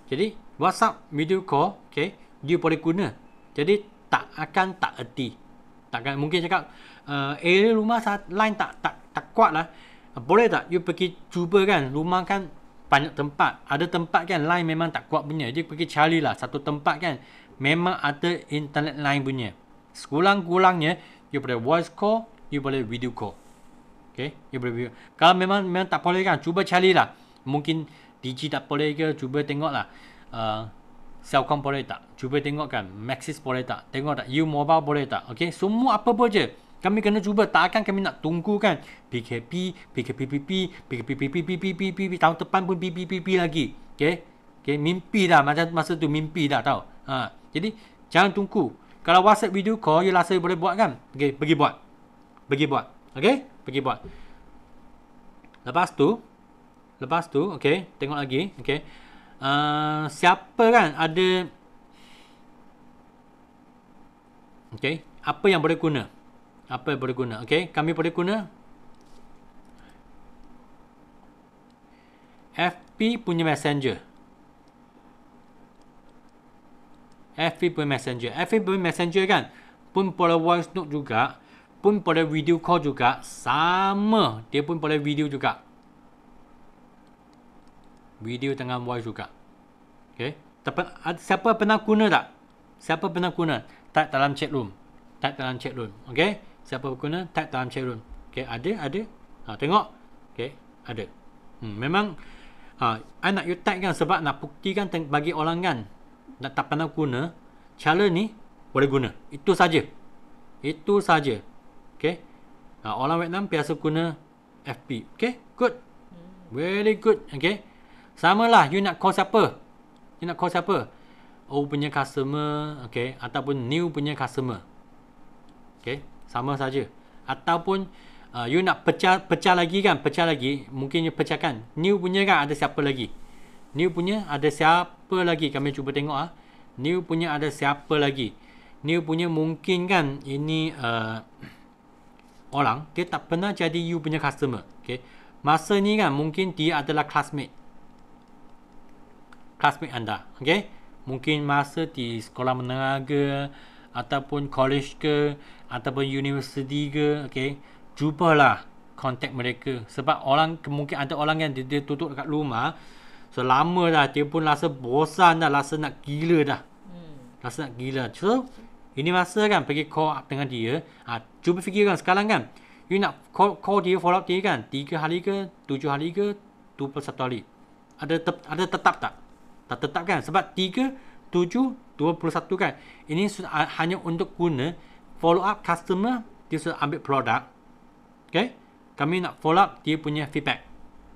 Jadi, WhatsApp video call, okay, dia boleh guna. Jadi, tak akan tak erti. Takkan mungkin cakap, uh, area rumah saat line tak, tak, tak kuat lah. boleh tak? You pergi cuba kan. Rumah kan banyak tempat. Ada tempat kan line memang tak kuat punya. Jadi, pergi carilah satu tempat kan. Memang ada internet line punya. Sekulang-kulangnya, you boleh voice call, you boleh video call. Okay? You boleh video. Kalau memang, memang tak boleh kan, cuba carilah. Mungkin DG tak boleh ke Cuba tengok lah uh, boleh tak Cuba tengok kan Maxis boleh tak Tengok tak You Mobile boleh tak Okay Semua apa pun je kami kena cuba takkan kami nak tunggu kan PKP, PKPPP, PKPPPPPPPP tahun depan pun PPPP lagi. Okey. Okey, mimpi dah macam masa tu mimpi dah tau. Ha. Jadi jangan tunggu. Kalau WhatsApp video call you rasa you boleh buat kan? Okey, pergi buat. Pergi buat. Okey? Pergi buat. Lepas tu lepas tu okey tengok lagi okey uh, siapa kan ada okey apa yang boleh guna apa yang boleh guna okey kami boleh guna FP punya messenger FP punya messenger FP punya messenger kan pun boleh voice note juga pun boleh video call juga sama dia pun boleh video juga video dengan voice juga. Okay. Tepen, siapa pernah guna tak? Siapa pernah guna? Tak dalam chat room. Tak dalam chat room. Okay. Siapa guna? Tak dalam chat room. Okay. Ada? Ada? Ha, tengok. Okay. Ada. Hmm, memang. Ha, I nak you tag kan sebab nak buktikan bagi orang kan. Nak tak pernah guna. Cara ni boleh guna. Itu saja. Itu saja. Okay. Ha, orang Vietnam biasa guna FP. Okay. Good. Hmm. Very good. Okay. Sama lah you nak call siapa. You nak call siapa? Old oh, punya customer, okay. Ataupun new punya customer. Okay. Sama saja. Ataupun uh, you nak pecah pecah lagi kan? Pecah lagi. Mungkin you pecahkan. New punya kan ada siapa lagi? New punya ada siapa lagi? Kami cuba tengok ah. New punya ada siapa lagi? New punya mungkin kan ini uh, [coughs] orang. Dia tak pernah jadi you punya customer. Okay. Masa ni kan mungkin dia adalah classmate classmate anda. Okay? Mungkin masa di sekolah menengah ke, ataupun college ke, ataupun university ke, okay? Cubalah contact mereka. Sebab orang, mungkin ada orang yang dia, dia tutup dekat rumah, so lama dah, dia pun rasa bosan dah, rasa nak gila dah. Hmm. Rasa nak gila. So, ini masa kan pergi call up dengan dia. Ha, cuba fikirkan sekarang kan. You nak call, call dia, follow up dia kan. 3 hari ke, 7 hari ke, 21 hari. Ada, te- ada tetap tak? tak tetapkan sebab 3 7 21 kan ini hanya untuk guna follow up customer dia sudah ambil produk okey kami nak follow up dia punya feedback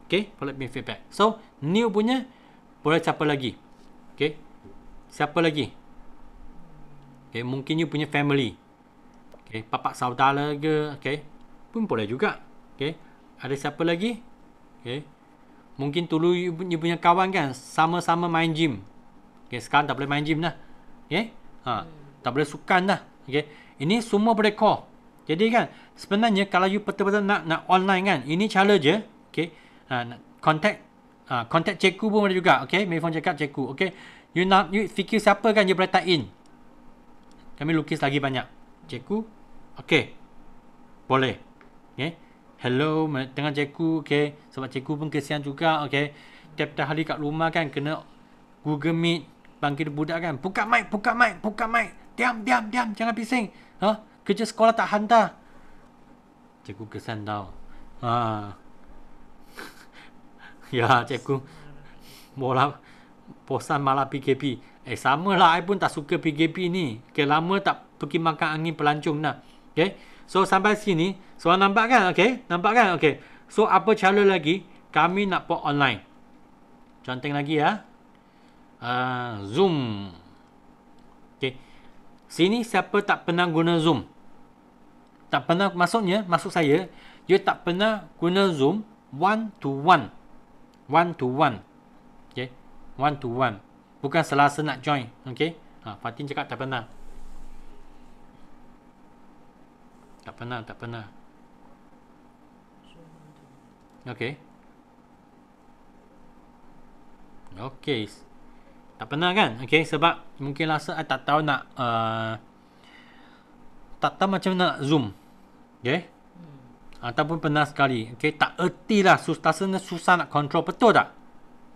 okey follow up punya feedback so new punya boleh siapa lagi okey siapa lagi okey mungkin you punya family okey papa saudara ke okey pun boleh juga okey ada siapa lagi okey Mungkin dulu you, you punya kawan kan sama-sama main gym. Okay, sekarang tak boleh main gym dah. Okay? Ha, tak boleh sukan dah. Okay? Ini semua boleh berdekor. Jadi kan, sebenarnya kalau you betul-betul nak nak online kan, ini cara je. Okay? Ha, contact ha, contact cikgu pun ada juga. Okay? Mayfong cakap cikgu. Okay? You nak you fikir siapa kan you boleh tag in. Kami lukis lagi banyak. Cikgu? Okay. Boleh. Okay? hello tengah cikgu okey sebab cikgu pun kesian juga okey tiap tiap hari kat rumah kan kena google meet panggil budak kan buka mic buka mic buka mic diam diam diam jangan pising, ha huh? kerja sekolah tak hantar cikgu kesan tau ha [laughs] ya cikgu bola posan malah PKP eh sama lah I pun tak suka PKP ni ke lama tak pergi makan angin pelancong nak, okay? so sampai sini So, nampak kan? Okay. Nampak kan? Okay. So, apa cara lagi? Kami nak port online. Conteng lagi ya. Uh, Zoom. Okay. Sini siapa tak pernah guna Zoom? Tak pernah, masuknya? Masuk saya, you tak pernah guna Zoom one to one. One to one. Okay. One to one. Bukan selasa nak join. Okay. Ha, Fatin cakap tak pernah. Tak pernah, tak pernah. Okay. Okay. Tak pernah kan? Okay, sebab mungkin rasa saya tak tahu nak... Uh, tak tahu macam nak zoom. Okay? Hmm. Ataupun pernah sekali. Okay, tak erti lah. Susah, susah nak control. Betul tak?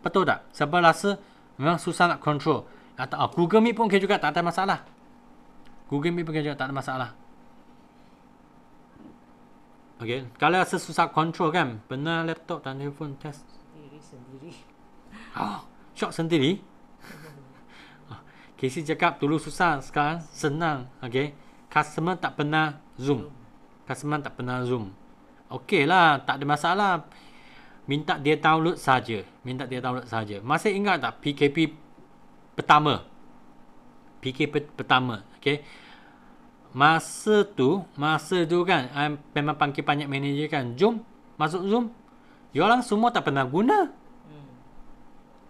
Betul tak? Sebab rasa memang susah nak control. Atau, ah, Google Meet pun okay juga. Tak ada masalah. Google Meet pun okay juga. Tak ada masalah. Okay, kalau rasa susah control kan, pernah laptop dan telefon test? Sendiri sendiri. Oh, shock sendiri? [laughs] Ah, Casey cakap dulu susah, sekarang senang. Okay, customer tak pernah zoom. Customer tak pernah zoom. Okay lah, tak ada masalah. Minta dia download saja. Minta dia download saja. Masih ingat tak PKP pertama? PKP pertama. Okay masa tu, masa tu kan, I memang panggil banyak manager kan, Zoom, masuk Zoom, you orang semua tak pernah guna. Hmm.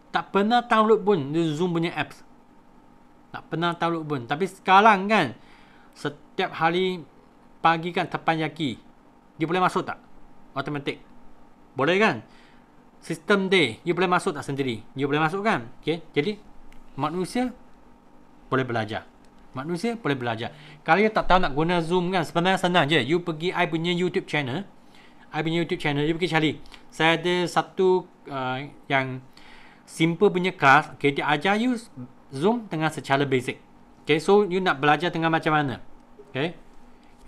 Tak pernah download pun di Zoom punya apps. Tak pernah download pun. Tapi sekarang kan, setiap hari pagi kan tepan yaki, you boleh masuk tak? Automatic. Boleh kan? Sistem day, dia boleh masuk tak sendiri? Dia boleh masuk kan? Okay. Jadi, manusia boleh belajar. Manusia boleh belajar. Kalau you tak tahu nak guna Zoom kan, sebenarnya senang je. You pergi I punya YouTube channel. I punya YouTube channel. You pergi cari. Saya ada satu uh, yang simple punya kelas. Okay, dia ajar you Zoom dengan secara basic. Okay, so you nak belajar dengan macam mana? Okay.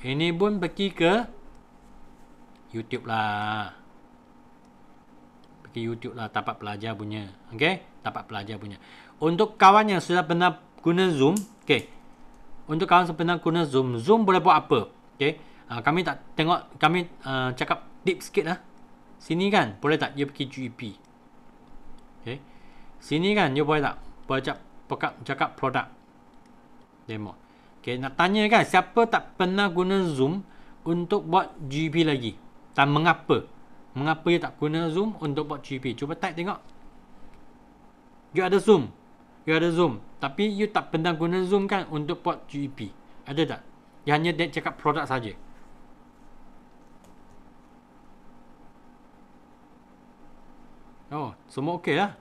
Ini pun pergi ke YouTube lah. Pergi YouTube lah. Tapak pelajar punya. Okay. Tapak pelajar punya. Untuk kawan yang sudah pernah guna Zoom. Okay untuk kawan sepenang guna Zoom. Zoom boleh buat apa? Okay. Uh, kami tak tengok, kami uh, cakap deep sikit lah. Sini kan, boleh tak dia pergi GEP? Okay. Sini kan, dia boleh tak? Boleh cakap, cakap produk demo. Okay, nak tanya kan, siapa tak pernah guna Zoom untuk buat GEP lagi? Dan mengapa? Mengapa dia tak guna Zoom untuk buat GEP? Cuba type tengok. Dia ada Zoom you ada Zoom. Tapi you tak pernah guna Zoom kan untuk buat GEP. Ada tak? Dia hanya dia cakap produk saja. Oh, semua okey lah.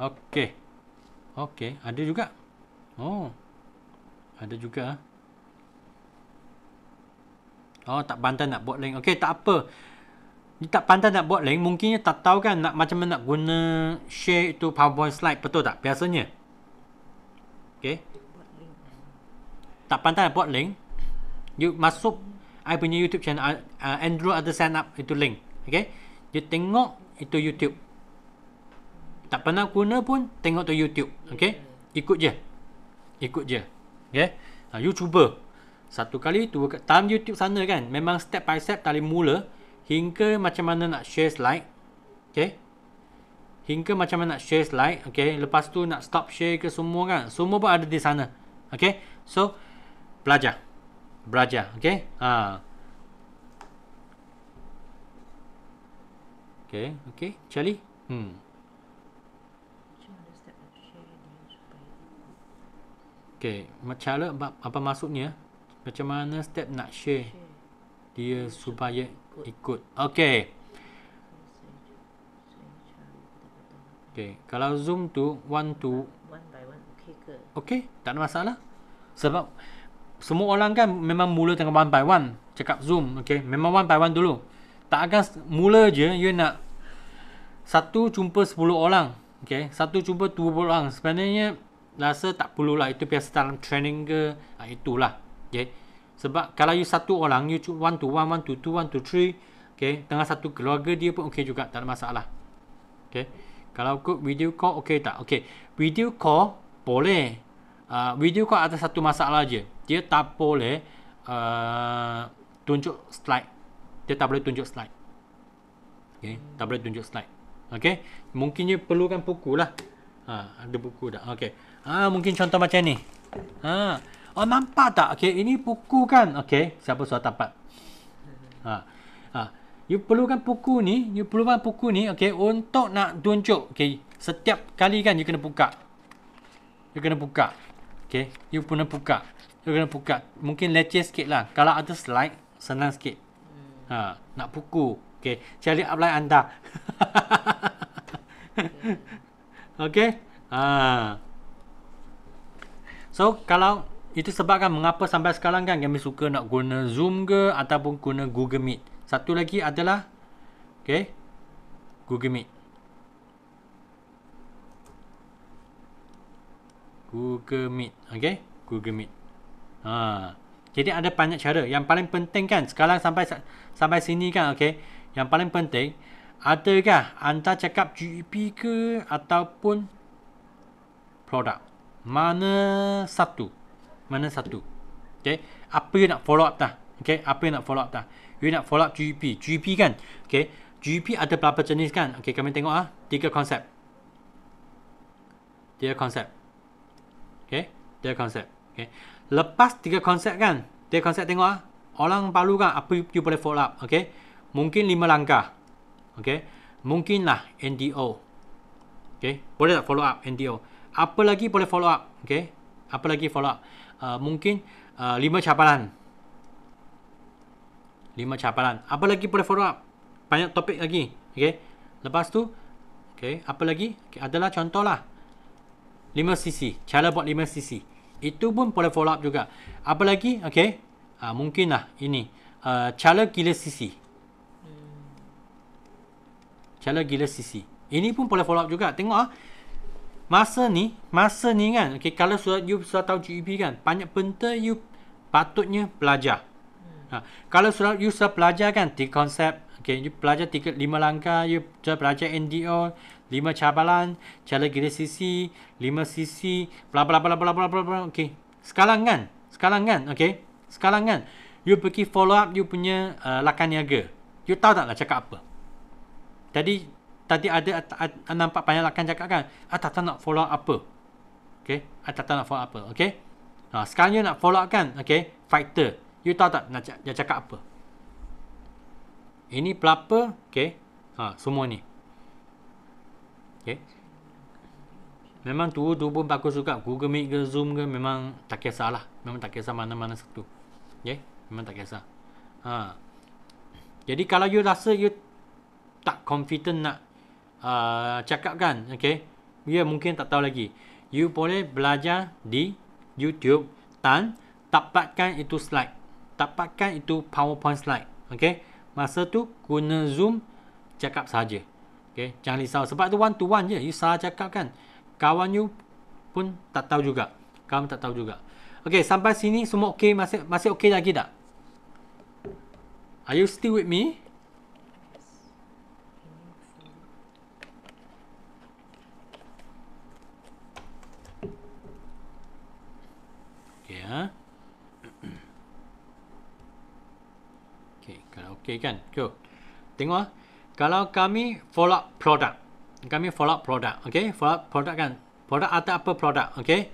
Okey. Okey, ada juga. Oh. Ada juga. Ah. Oh, tak bantah nak buat link. Okey, tak apa. Dia tak pandai nak buat link Mungkinnya tak tahu kan nak Macam mana nak guna Share itu powerpoint slide Betul tak? Biasanya Okay Tak pandai nak buat link You masuk I punya YouTube channel uh, uh Andrew ada sign up Itu link Okay You tengok Itu YouTube Tak pernah guna pun Tengok tu YouTube Okay Ikut je Ikut je Okay uh, You Satu kali tu Dalam YouTube sana kan Memang step by step dari mula hingga macam mana nak share slide okay? hingga macam mana nak share slide okay? lepas tu nak stop share ke semua kan semua pun ada di sana okay? so belajar belajar okay? ha. okay, okay, Charlie hmm Okay, ok cara apa maksudnya macam mana step nak share dia supaya ikut. Ikut. Okey. Okey, kalau zoom tu one to 1 by 1 okey ke? Okey, tak ada masalah. Sebab semua orang kan memang mula dengan one by one, cakap zoom, okay. Memang one by one dulu. Tak akan mula je you nak satu jumpa sepuluh orang. okay. satu jumpa dua puluh orang. Sebenarnya rasa tak perlulah itu biasa dalam training ke. Ah itulah. Okey. Sebab kalau you satu orang, you one to one, one to two, one to three, okay, dengan satu keluarga dia pun okay juga, tak ada masalah. Okay. Kalau ikut video call, okay tak? Okay. Video call, boleh. Uh, video call ada satu masalah je. Dia tak boleh uh, tunjuk slide. Dia tak boleh tunjuk slide. Okay. Tak boleh tunjuk slide. Okay. Mungkin dia perlukan buku lah. Ha, ah, ada buku dah. Okay. Ha, mungkin contoh macam ni. Haa. Oh nampak tak? Okay, ini puku kan? Okay, siapa suara tapak? Ha. Ha. You perlukan puku ni, you perlukan puku ni, okay, untuk nak tunjuk. Okay, setiap kali kan you kena buka. You kena buka. Okay, you kena buka. You kena buka. Mungkin leceh sikit lah. Kalau ada slide, senang sikit. Ha. Nak puku. Okay, cari upline anda. [laughs] okay. Ha. So, kalau itu sebab kan mengapa sampai sekarang kan kami suka nak guna Zoom ke ataupun guna Google Meet. Satu lagi adalah okay, Google Meet. Google Meet. Okay. Google Meet. Ha. Jadi ada banyak cara. Yang paling penting kan sekarang sampai sampai sini kan. Okay. Yang paling penting adakah anda cakap GEP ke ataupun produk. Mana satu mana satu okey apa you nak follow up dah okey apa you nak follow up dah you nak follow up GP e GP kan okey GP e ada berapa jenis kan okey kami tengok ah tiga konsep tiga konsep okey tiga konsep okey lepas tiga konsep kan tiga konsep tengok ah orang baru kan apa you, you boleh follow up okey mungkin lima langkah okey mungkinlah NDO okey boleh tak follow up NDO apa lagi boleh follow up okey apa lagi follow up uh, mungkin uh, lima capalan. Lima capalan. Apa lagi boleh follow up? Banyak topik lagi. Okay. Lepas tu, okay, apa lagi? Okay, adalah contohlah. lima cc. Cara buat lima cc. Itu pun boleh follow up juga. Apa lagi? Okay. Uh, ah, mungkin lah ini. Uh, cara gila cc. Hmm. Cara gila cc. Ini pun boleh follow up juga. Tengok ah masa ni masa ni kan okey kalau sudah you sudah tahu GEP kan banyak benda you patutnya belajar hmm. ha, kalau sudah you sudah belajar kan tiga konsep okey you belajar tiga lima langkah you sudah belajar NDO lima cabalan cara kira sisi lima sisi bla bla bla bla bla bla, bla. okey sekarang kan sekarang kan okey sekarang kan you pergi follow up you punya uh, lakan niaga you tahu tak nak cakap apa tadi tadi ada nampak banyak rakan cakap kan Atta tak nak follow apa Okay Atta tak nak follow apa Okay Ha, sekarang you nak follow up kan Okay Fighter You tahu tak nak cakap, Dia cakap apa Ini pelapa Okay ha, Semua ni Okay Memang tu tu pun bagus juga Google Meet ke Zoom ke Memang tak kisah lah Memang tak kisah mana-mana satu Okay Memang tak kisah ha. Jadi kalau you rasa you Tak confident nak uh, cakapkan okey ya mungkin tak tahu lagi you boleh belajar di YouTube dan tapatkan itu slide tapatkan itu PowerPoint slide okay? masa tu guna Zoom cakap saja okay? jangan risau sebab tu one to one je you salah cakap kan kawan you pun tak tahu juga kawan tak tahu juga Okay, sampai sini semua okay, masih masih okay lagi tak Are you still with me? ya. Okey, kalau okey kan. Go. Tengok ah. Kalau kami follow up product. Kami follow up product. Okey, follow up product kan. Produk atau apa produk, Okey.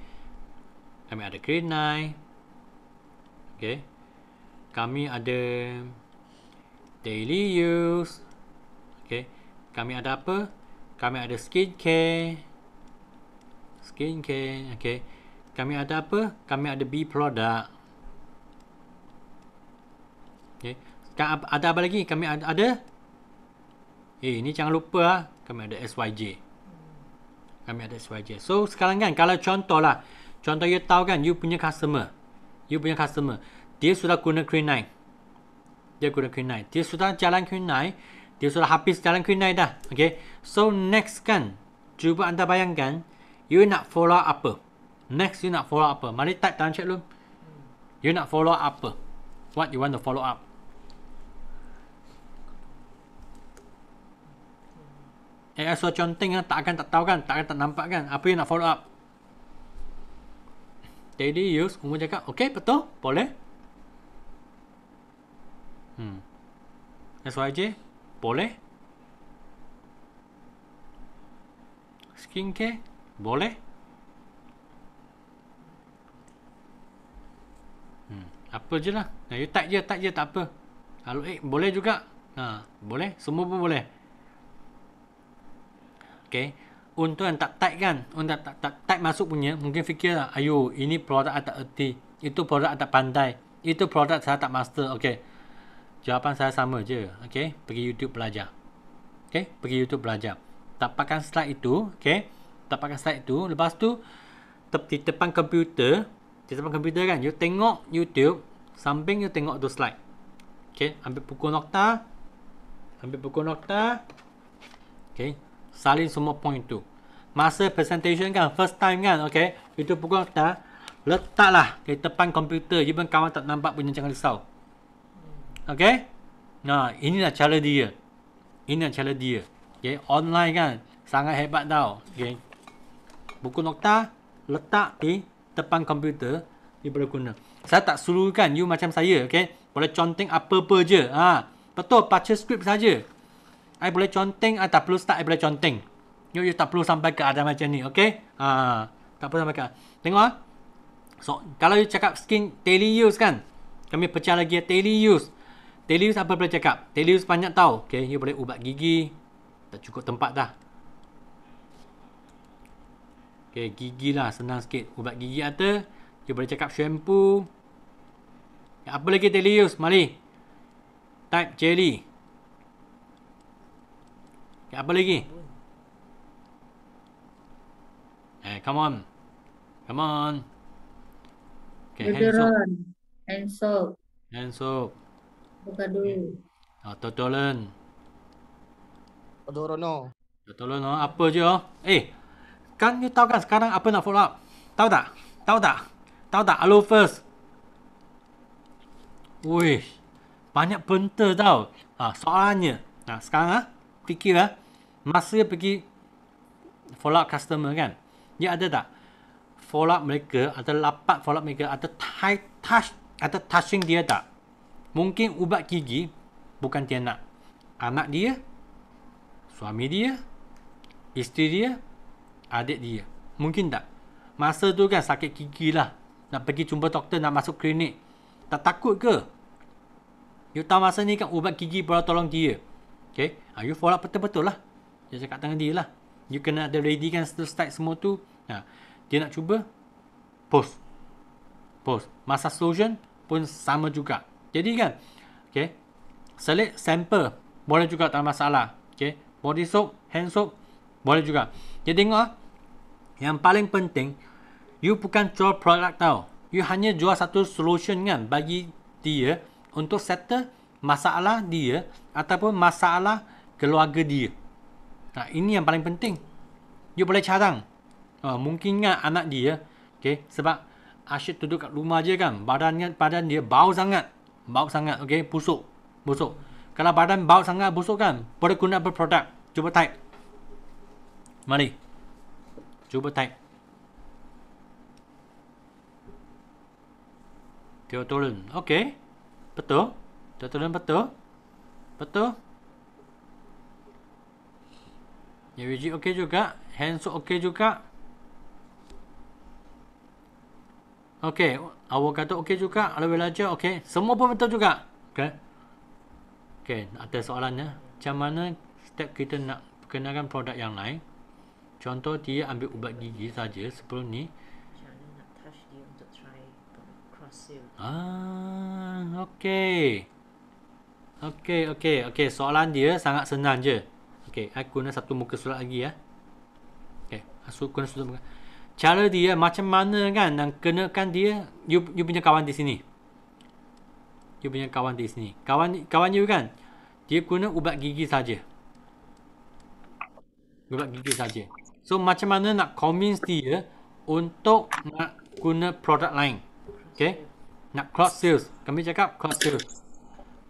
Kami ada green nine. Okey. Kami ada daily use. Okey. Kami ada apa? Kami ada skin care. Skin care. Okey kami ada apa? Kami ada B product. Okay. Ada apa lagi? Kami ada, ada? Eh, ni jangan lupa lah. Kami ada SYJ. Kami ada SYJ. So, sekarang kan, kalau contoh lah. Contoh you tahu kan, you punya customer. You punya customer. Dia sudah guna Queen 9. Dia guna Queen 9. Dia sudah jalan Queen 9. Dia sudah habis jalan Queen 9 dah. Okay. So, next kan, cuba anda bayangkan, you nak follow apa? Next, you nak follow apa? Mari type dalam chat room. You nak follow apa? What you want to follow up? Eh, so conteng kan? Ah, takkan tak tahu kan? Takkan tak nampak kan? Apa yang nak follow up? Jadi use, umur cakap, okay, betul, boleh. Hmm. SYJ, boleh. Skincare, boleh. apa je lah. Nah, you type je, type je tak apa. Kalau eh, boleh juga. Ha, boleh, semua pun boleh. Okay. Untuk yang tak type kan, untuk tak, tak, tak type masuk punya, mungkin fikir lah, ayo, ini produk tak erti. Itu produk tak pandai. Itu produk saya tak master. Okay. Jawapan saya sama je. Okay. Pergi YouTube belajar. Okay. Pergi YouTube belajar. Tak pakai slide itu. Okay. tak pakai slide itu. Lepas tu, di depan komputer, di depan komputer kan, you tengok YouTube, samping you tengok tu slide. Okay, ambil buku nokta, ambil buku nokta, okay, salin semua point tu. Masa presentation kan, first time kan, okay, itu buku nokta, letaklah di depan komputer, jangan kawan tak nampak pun jangan risau. Okay, nah, ini lah cara dia. ini lah cara dia. Okay, online kan, sangat hebat tau. Okay, buku nokta, letak di depan komputer you boleh guna. Saya tak suruhkan you macam saya, okey. Boleh conteng apa-apa je. Ha. Betul baca skrip saja. Ai boleh conteng atau tak perlu start ai boleh conteng. You, you tak perlu sampai ke ada macam ni, okey. Ha. Tak perlu sampai ke. Tengok ha. So, kalau you cakap skin daily use kan. Kami pecah lagi ya, daily use. Daily use apa boleh cakap? Daily use banyak tau. Okay, you boleh ubat gigi. Tak cukup tempat dah. Okay, gigi lah senang sikit. Ubat gigi ada. Dia boleh cakap shampoo. Apa lagi daily use? Mari. Type jelly. Okay, apa lagi? Eh, come on. Come on. Okay, hand soap. Hand soap. Hand soap. dulu. Okay. Oh, ah, Totolan. Odorono. Totolan, apa je? Oh? Eh, Kan you tahu kan sekarang apa nak follow up? Tahu tak? Tahu tak? Tahu tak? Hello first. Wih. Banyak benda tau. Ha, soalannya. Nah, ha, sekarang ah ha, fikir ah ha, masa pergi follow up customer kan. Dia ada tak? Follow up mereka ada lapat follow up mereka ada touch ada touching dia tak? Mungkin ubat gigi bukan dia nak. Anak dia, suami dia, isteri dia, adik dia. Mungkin tak. Masa tu kan sakit gigi lah. Nak pergi jumpa doktor, nak masuk klinik. Tak takut ke? You tahu masa ni kan ubat gigi boleh tolong dia. Okay. Ha, you follow up betul-betul lah. Dia cakap dengan dia lah. You kena ada ready kan start semua tu. Ha. Dia nak cuba. Post. Post. Masa solution pun sama juga. Jadi kan. Okay. Select sampel Boleh juga tak masalah. Okay. Body soap, hand soap. Boleh juga. Jadi tengok lah. Yang paling penting, you bukan jual produk tau. You hanya jual satu solution kan bagi dia untuk settle masalah dia ataupun masalah keluarga dia. Nah, ini yang paling penting. You boleh cadang. Uh, mungkin kan anak dia, okay, sebab asyik duduk kat rumah je kan, badannya badan dia bau sangat. Bau sangat, okay, busuk. Busuk. Kalau badan bau sangat, busuk kan, boleh guna berproduk, Cuba type. Mari. Cuba type. Teotolon. Okey. Betul. Teotolon betul. Betul. Yewiji okey juga. Hensu okey juga. Okey. Awak kata okey juga. Alawi Raja okey. Semua pun betul juga. Okey. Okey. Ada soalannya. Macam mana step kita nak kenakan produk yang lain. Contoh dia ambil ubat gigi saja sebelum ni. Ah, okey. Okey, okey, okey. Soalan dia sangat senang je. Okey, aku nak satu muka surat lagi ya. Okey, aku guna satu muka. Cara dia macam mana kan dan kenakan dia you, you punya kawan di sini. You punya kawan di sini. Kawan kawan you kan. Dia guna ubat gigi saja. Ubat gigi saja. So macam mana nak convince dia untuk nak guna product lain. Okay. Nak cross sales. Kami cakap cross sales.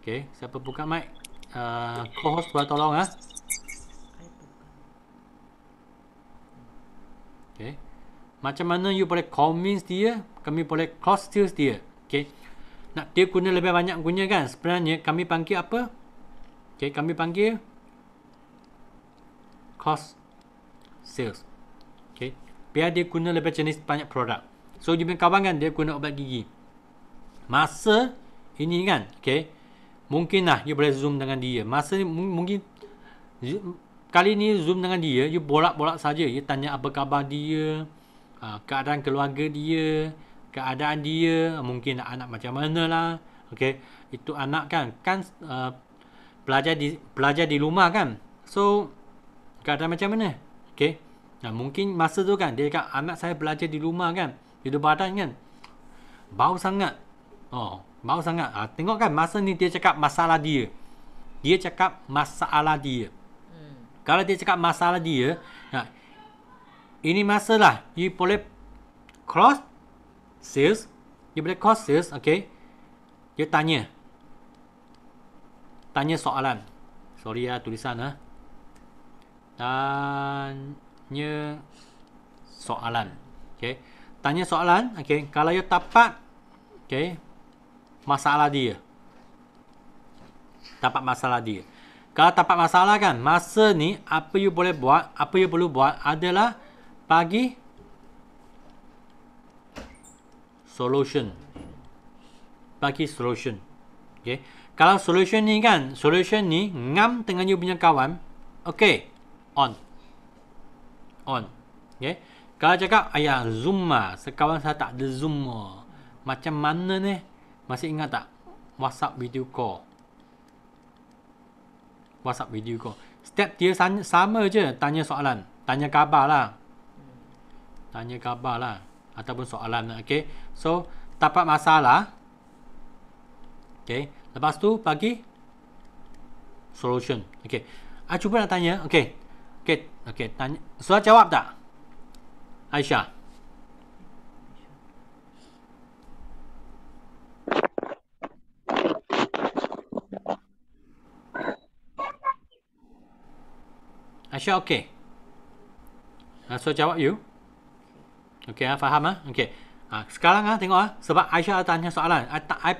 Okay. Siapa buka mic? Uh, co-host boleh tolong lah. Okay. Macam mana you boleh convince dia. Kami boleh cross sales dia. Okay. Nak dia guna lebih banyak guna kan. Sebenarnya kami panggil apa? Okay. Kami panggil cross sales. Okay. Biar dia guna lebih jenis banyak produk. So, you punya kawan kan, dia guna ubat gigi. Masa ini kan, okay. Mungkin lah, you boleh zoom dengan dia. Masa ni, mungkin, kali ni zoom dengan dia, you bolak-bolak saja. You tanya apa khabar dia, ah, keadaan keluarga dia, keadaan dia, mungkin anak macam mana lah. Okay. Itu anak kan, kan uh, pelajar di pelajar di rumah kan. So, keadaan macam mana? Okay. Nah, mungkin masa tu kan dia kata anak saya belajar di rumah kan. Di badan kan. Bau sangat. Oh, bau sangat. Ah, tengok kan masa ni dia cakap masalah dia. Dia cakap masalah dia. Hmm. Kalau dia cakap masalah dia, nah, ini masalah. You boleh cross sales. You boleh cross sales. Okay. dia tanya. Tanya soalan. Sorry ya tulisan. Ha tanya soalan. Okay. Tanya soalan. Okay. Kalau you tapak, okay, masalah dia. tapak masalah dia. Kalau tapak masalah kan, masa ni apa you boleh buat, apa you perlu buat adalah bagi solution. Bagi solution. Okay. Kalau solution ni kan, solution ni ngam dengan you punya kawan. Okay on on okay. kalau cakap ayah zuma sekarang saya tak ada zuma macam mana ni masih ingat tak whatsapp video call whatsapp video call step dia sama, sama je tanya soalan tanya khabar lah tanya khabar lah ataupun soalan lah okay. so dapat masalah okay. lepas tu bagi solution okay. I ah, cuba nak tanya okay. Okey, okey, tanya. Sudah jawab tak? Aisyah. Aisyah okey. Ha, ah, so jawab you. Okey, ha, faham ah? Okey. Ha, sekarang ah tengok ah ha. sebab Aisyah tanya soalan. I, I,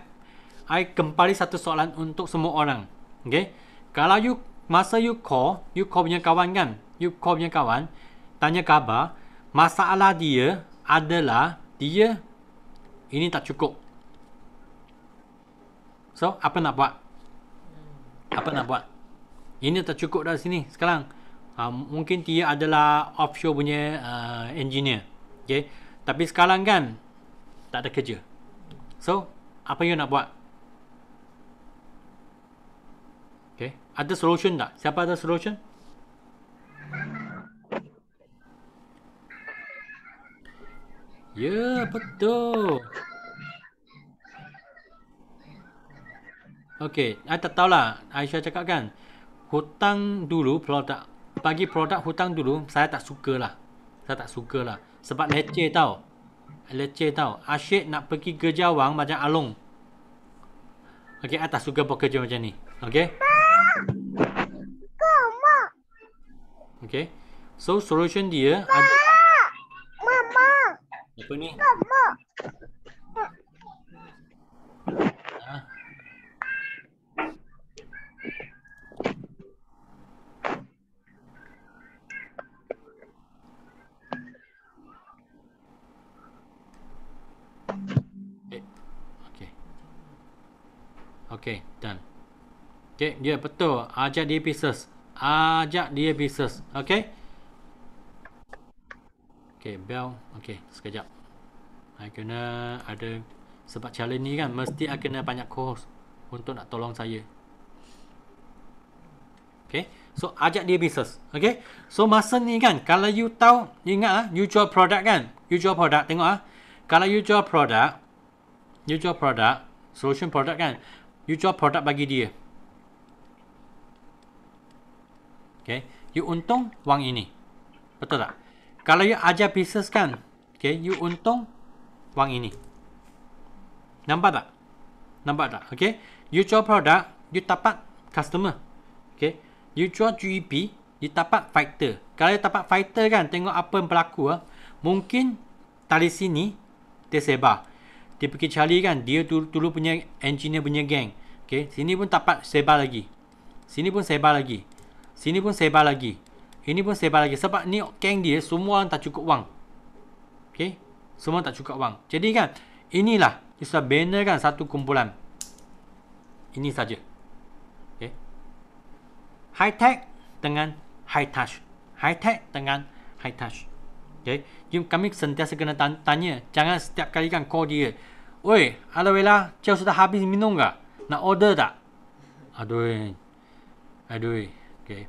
I kembali satu soalan untuk semua orang. Okey. Kalau you Masa you call, you call punya kawan kan? You call punya kawan, tanya khabar, masalah dia adalah dia ini tak cukup. So, apa nak buat? Apa nak buat? Ini tak cukup dah sini sekarang. Uh, mungkin dia adalah offshore punya uh, engineer. Okay? Tapi sekarang kan, tak ada kerja. So, apa you nak buat? Ada solution tak? Siapa ada solution? Ya, yeah, betul. Okey, saya tak tahulah. Aisyah cakap kan, hutang dulu produk, bagi produk hutang dulu, saya tak suka lah. Saya tak suka lah. Sebab leceh tau. Leceh tau. Asyik nak pergi kerja Jawang macam alung. Okey, saya tak suka kerja macam ni. Okey? Okay. So, solution dia... Mak! Ada... Mama! Apa ni? Kau, Okay, dia yeah, betul. Ajak dia pieces. Ajak dia pieces. Okay. Okay, bell. Okay, sekejap. Saya kena ada... Sebab challenge ni kan, mesti saya kena banyak course untuk nak tolong saya. Okay. So, ajak dia bisnes. Okay. So, masa ni kan, kalau you tahu, ingat ah, you jual produk kan. You jual produk, tengok ah. Kalau you jual produk, you jual produk, solution produk kan, you jual produk bagi dia. Okay. You untung wang ini. Betul tak? Kalau you ajar bisnes kan, okay, you untung wang ini. Nampak tak? Nampak tak? Okay. You jual produk, you dapat customer. Okay. You jual GEP, you dapat fighter. Kalau you dapat fighter kan, tengok apa yang berlaku. Ah. Mungkin tali sini, dia sebar. Dia pergi cari kan, dia dulu, dulu punya engineer punya gang. Okay. Sini pun dapat sebar lagi. Sini pun sebar lagi. Sini pun sebar lagi. Ini pun sebar lagi. Sebab ni gang dia semua tak cukup wang. Okay. Semua tak cukup wang. Jadi kan. Inilah. Kita banner kan satu kumpulan. Ini saja. Okay. High tech dengan high touch. High tech dengan high touch. Okay. Jadi kami sentiasa kena tanya. Jangan setiap kali kan call dia. Oi, ada wala, cia sudah habis minum ke? Nak order tak? Aduh. Aduh. Okay,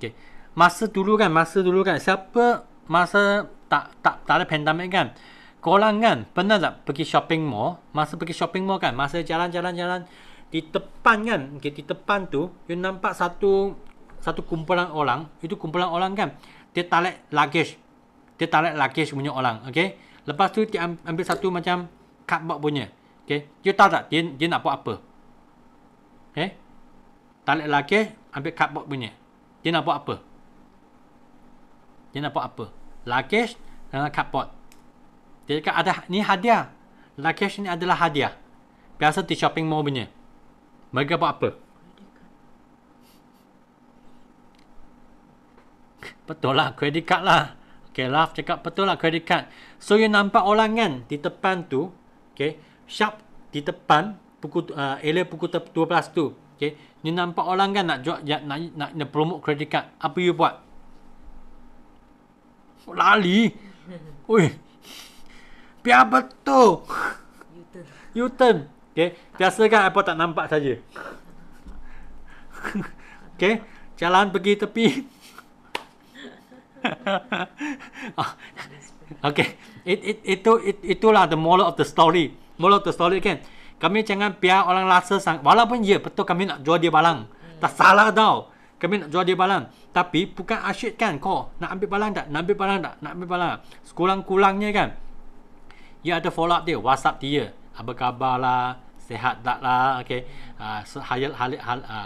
okay. Masa dulu kan, masa dulu kan siapa masa tak tak tak ada pandemik kan. Korang kan pernah tak pergi shopping mall? Masa pergi shopping mall kan, masa jalan-jalan jalan di depan kan, okay, di depan tu you nampak satu satu kumpulan orang, itu kumpulan orang kan. Dia tarik luggage. Dia tarik luggage punya orang, okey. Lepas tu dia ambil satu macam cardboard punya. Okey. You tahu tak dia, dia nak buat apa? Okey. Eh? Tarik luggage, ambil cardboard punya. Dia nak buat apa? Dia nak buat apa? Luggage dengan cardboard. Dia cakap ada, ni hadiah. Luggage ni adalah hadiah. Biasa di shopping mall punya. Mereka buat apa? Betul lah, credit card lah. Okay, Laf cakap betul lah credit card. So, you nampak orang kan di depan tu, okay, shop di depan, pukul, uh, area pukul 12 tu, Okay. You nampak orang kan nak jual, nak, ya, nak, nak, nak promote credit card. Apa you buat? Lali. [laughs] Ui. Biar betul. U-turn. U-turn. Okay. Biasa kan Apple tak nampak saja. [laughs] okay. Jalan pergi tepi. [laughs] Ah. okay. It, it, itu, it, itulah the moral of the story. Moral of the story kan. Okay kami jangan biar orang rasa sangat. Walaupun ya betul kami nak jual dia barang. Hmm. Tak salah tau. Kami nak jual dia barang. Tapi bukan asyik kan kau nak ambil balang tak? Nak ambil balang tak? Nak ambil balang. tak? Sekurang-kurangnya kan. Ya ada follow up dia. Whatsapp dia. Apa khabar lah. Sehat tak lah. Okay. Uh, ah, so, hayat, hayat,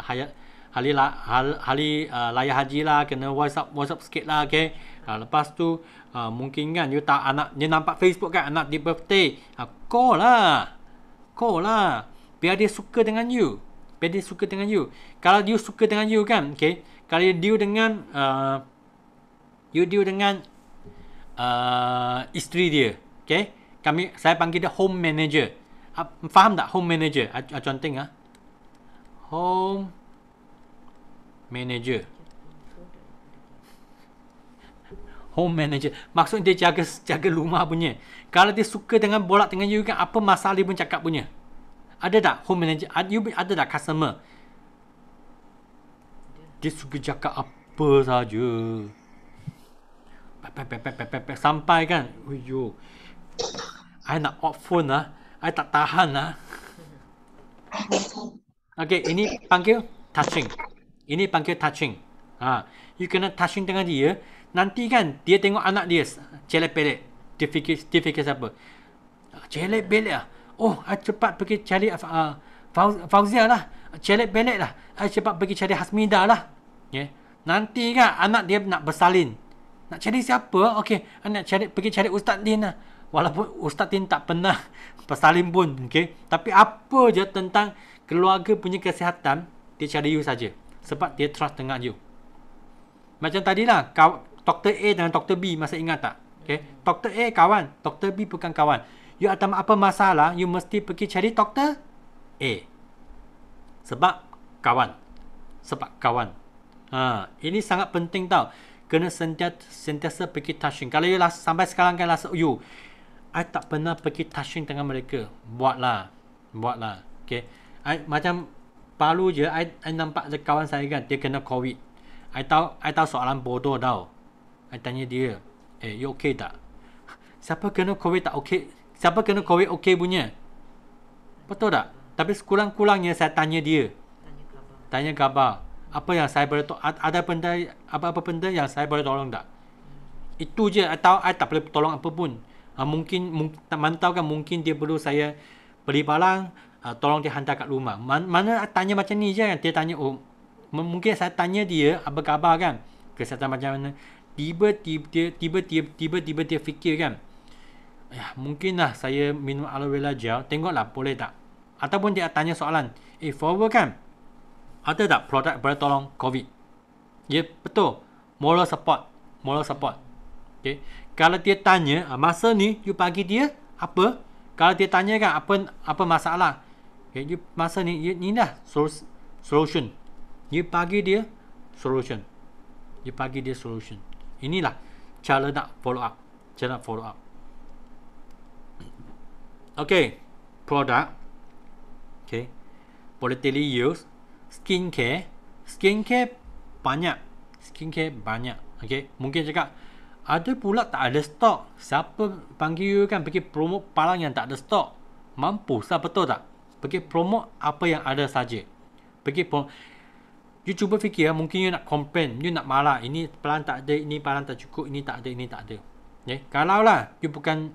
hayat, Hari lah, hal, hari uh, ah, ah, layar haji lah, kena WhatsApp, WhatsApp sikit lah, okay. Uh, lepas tu, uh, mungkin kan, you tak anak, dia nampak Facebook kan, anak di birthday. Uh, call lah hardcore lah. Biar dia suka dengan you. Biar dia suka dengan you. Kalau dia suka dengan you kan, okay. Kalau dia deal dengan, uh, you deal dengan uh, isteri dia, okay. Kami, saya panggil dia home manager. Ah, faham tak home manager? Contoh ah. ah home manager. home manager. Maksud dia jaga jaga rumah punya. Kalau dia suka dengan bolak dengan you kan apa masalah dia pun cakap punya. Ada tak home manager? Ada you ada tak customer? Dia suka cakap apa saja. Pe, pe, pe, pe, pe, pe, Sampai kan Uyuh Saya nak off phone lah Saya tak tahan lah Okay ini panggil touching Ini panggil touching ha. You kena touching dengan dia nanti kan dia tengok anak dia celek pelek dia fikir dia fikir siapa ah, celek pelek lah oh ah, cepat pergi cari uh, ah, Fauzia lah celek pelek lah cepat pergi cari Hasmida lah yeah. nanti kan anak dia nak bersalin nak cari siapa okey anak cari pergi cari ustaz din lah walaupun ustaz din tak pernah [laughs] bersalin pun okay, tapi apa je tentang keluarga punya kesihatan dia cari you saja sebab dia trust dengan you macam tadilah kau Dr. A dan Dr. B masih ingat tak? Okay. Dr. A kawan, Dr. B bukan kawan. You ada apa masalah, you mesti pergi cari Dr. A. Sebab kawan. Sebab kawan. Ha, ini sangat penting tau. Kena sentiasa, sentiasa pergi touching. Kalau you last, sampai sekarang kan rasa, you, I tak pernah pergi touching dengan mereka. Buatlah. Buatlah. Okay. I, macam baru je, I, I nampak kawan saya kan, dia kena COVID. I tahu, I tahu soalan bodoh tau. I tanya dia, eh, you okay tak? Siapa kena COVID tak okay? Siapa kena COVID okay punya? Betul tak? Tapi sekurang-kurangnya saya tanya dia. Tanya khabar. Apa yang saya boleh tolong? Ada benda, apa-apa benda yang saya boleh tolong tak? Itu je. tahu saya tak boleh tolong apa pun. Ah, mungkin, mungkin kan mungkin dia perlu saya beli barang. Ah, tolong dia hantar kat rumah. mana saya tanya macam ni je kan? Dia tanya, oh, mungkin saya tanya dia apa khabar kan? Kesihatan macam mana? tiba-tiba tiba-tiba tiba-tiba dia fikir kan ya mungkinlah saya minum aloe vera gel tengoklah boleh tak ataupun dia tanya soalan eh forward kan ada tak produk boleh tolong covid ya yeah, betul moral support moral support okay. kalau dia tanya ah, masa ni you bagi dia apa kalau dia tanya kan apa apa masalah okay, you masa ni you, ni dah solution you bagi dia solution you bagi dia solution inilah cara nak follow up cara nak follow up okay product okay boleh daily use skincare skincare banyak skincare banyak okay mungkin cakap ada pula tak ada stok siapa panggil you kan pergi promo palang yang tak ada stok mampu sah betul tak pergi promo apa yang ada saja pergi promo You cuba fikir ah, Mungkin you nak complain You nak marah Ini pelan tak ada Ini pelan tak cukup Ini tak ada Ini tak ada okay? Eh, Kalau lah You bukan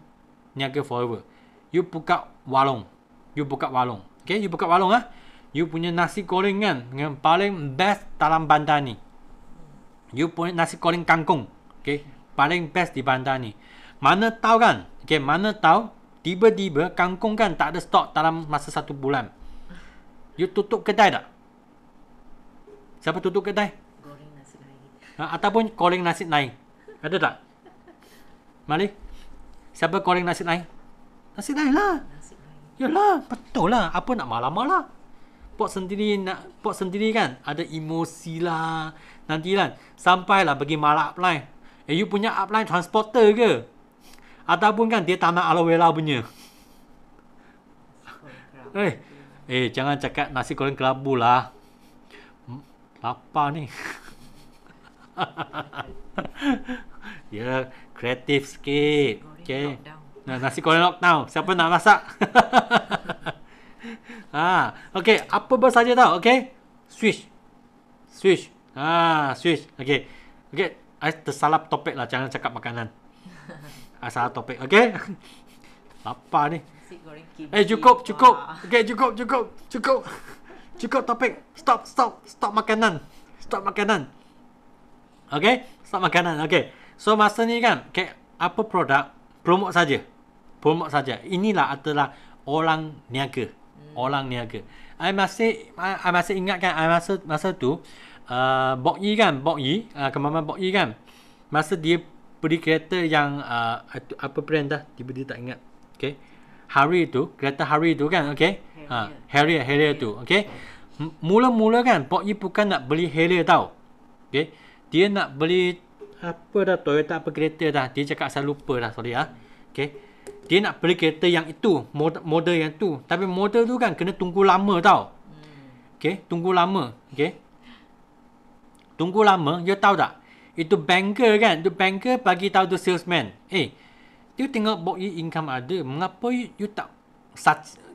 Niaga forever You buka walong You buka walong Okay You buka walong ah, You punya nasi goreng kan Yang paling best Dalam bandar ni You punya nasi goreng kangkung Okay Paling best di bandar ni Mana tahu kan Okay Mana tahu Tiba-tiba kangkung kan tak ada stok dalam masa satu bulan. You tutup kedai tak? Siapa tutup kedai? Goreng nasi naik. Ha, ataupun goreng nasi naik. Ada tak? Mari. Siapa goreng nasi naik? Nasi naik lah. Yalah, betul lah. Apa nak malam malah. Lah pok sendiri nak pok sendiri kan ada emosi lah nanti lah sampai lah bagi malak upline eh you punya upline transporter ke ataupun kan dia tanah aloe punya eh eh jangan cakap nasi goreng kelabu lah apa ni [laughs] ya yeah, kreatif sikit okey nah, nasi goreng lockdown siapa nak masak [laughs] ha okey apa ber saja tau okey switch switch ha switch okey okey ai tersalah topik lah jangan cakap makanan asal [laughs] ah, topik okey apa ni eh cukup cukup okey cukup cukup cukup Cukup topik. Stop, stop, stop makanan. Stop makanan. Okay, stop makanan. Okay. So masa ni kan, okay, apa produk? Promote saja. Promote saja. Inilah adalah orang niaga. Hmm. Orang niaga. I masih, I, I masih ingat kan, I masa masa tu, uh, Bok Yi kan, Bok Yi, uh, kemaman Bok Yi kan, masa dia beli kereta yang uh, apa brand dah, tiba-tiba tak ingat. Okay. Hari tu, kereta hari tu kan, okay ha, Harrier Harrier tu okey mula-mula kan Pak Yi bukan nak beli Harrier tau okey dia nak beli apa dah Toyota apa kereta dah dia cakap saya lupa dah sorry ah okey dia nak beli kereta yang itu model model yang tu tapi model tu kan kena tunggu lama tau hmm. okey tunggu lama okey tunggu lama dia tahu tak itu banker kan itu banker bagi tahu tu salesman eh dia tengok bok you income ada mengapa you, you tak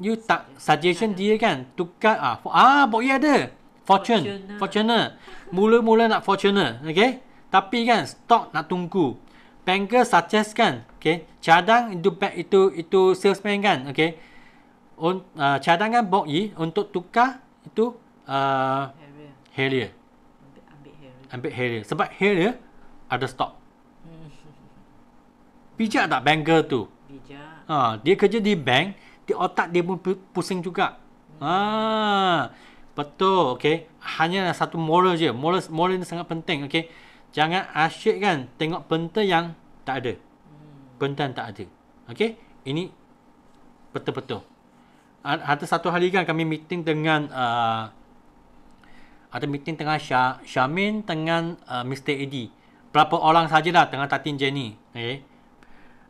you tak suggestion dia kan tukar ah for, ah boleh ada fortune fortune mula-mula nak fortune okey tapi kan stock nak tunggu banker suggest kan okey cadang itu itu itu salesman kan okey on uh, ah, cadangan boi untuk tukar itu uh, Harrier. Harrier. Ambil Harrier. Sebab Harrier ada stock. Hmm. [laughs] Bijak tak banker tu? Bijak. Uh, dia kerja di bank. Di otak dia pun pusing juga. Hmm. Ah, betul, okay. Hanya satu moral je. Moral moral ni sangat penting, okay. Jangan asyik kan tengok benda yang tak ada. Hmm. Benda tak ada. okay? Ini betul-betul. Ada satu hari kan kami meeting dengan uh, ada meeting tengah Syah, Syamin dengan uh, Mr. Eddy. Berapa orang sajalah tengah tatin Jenny. Okay.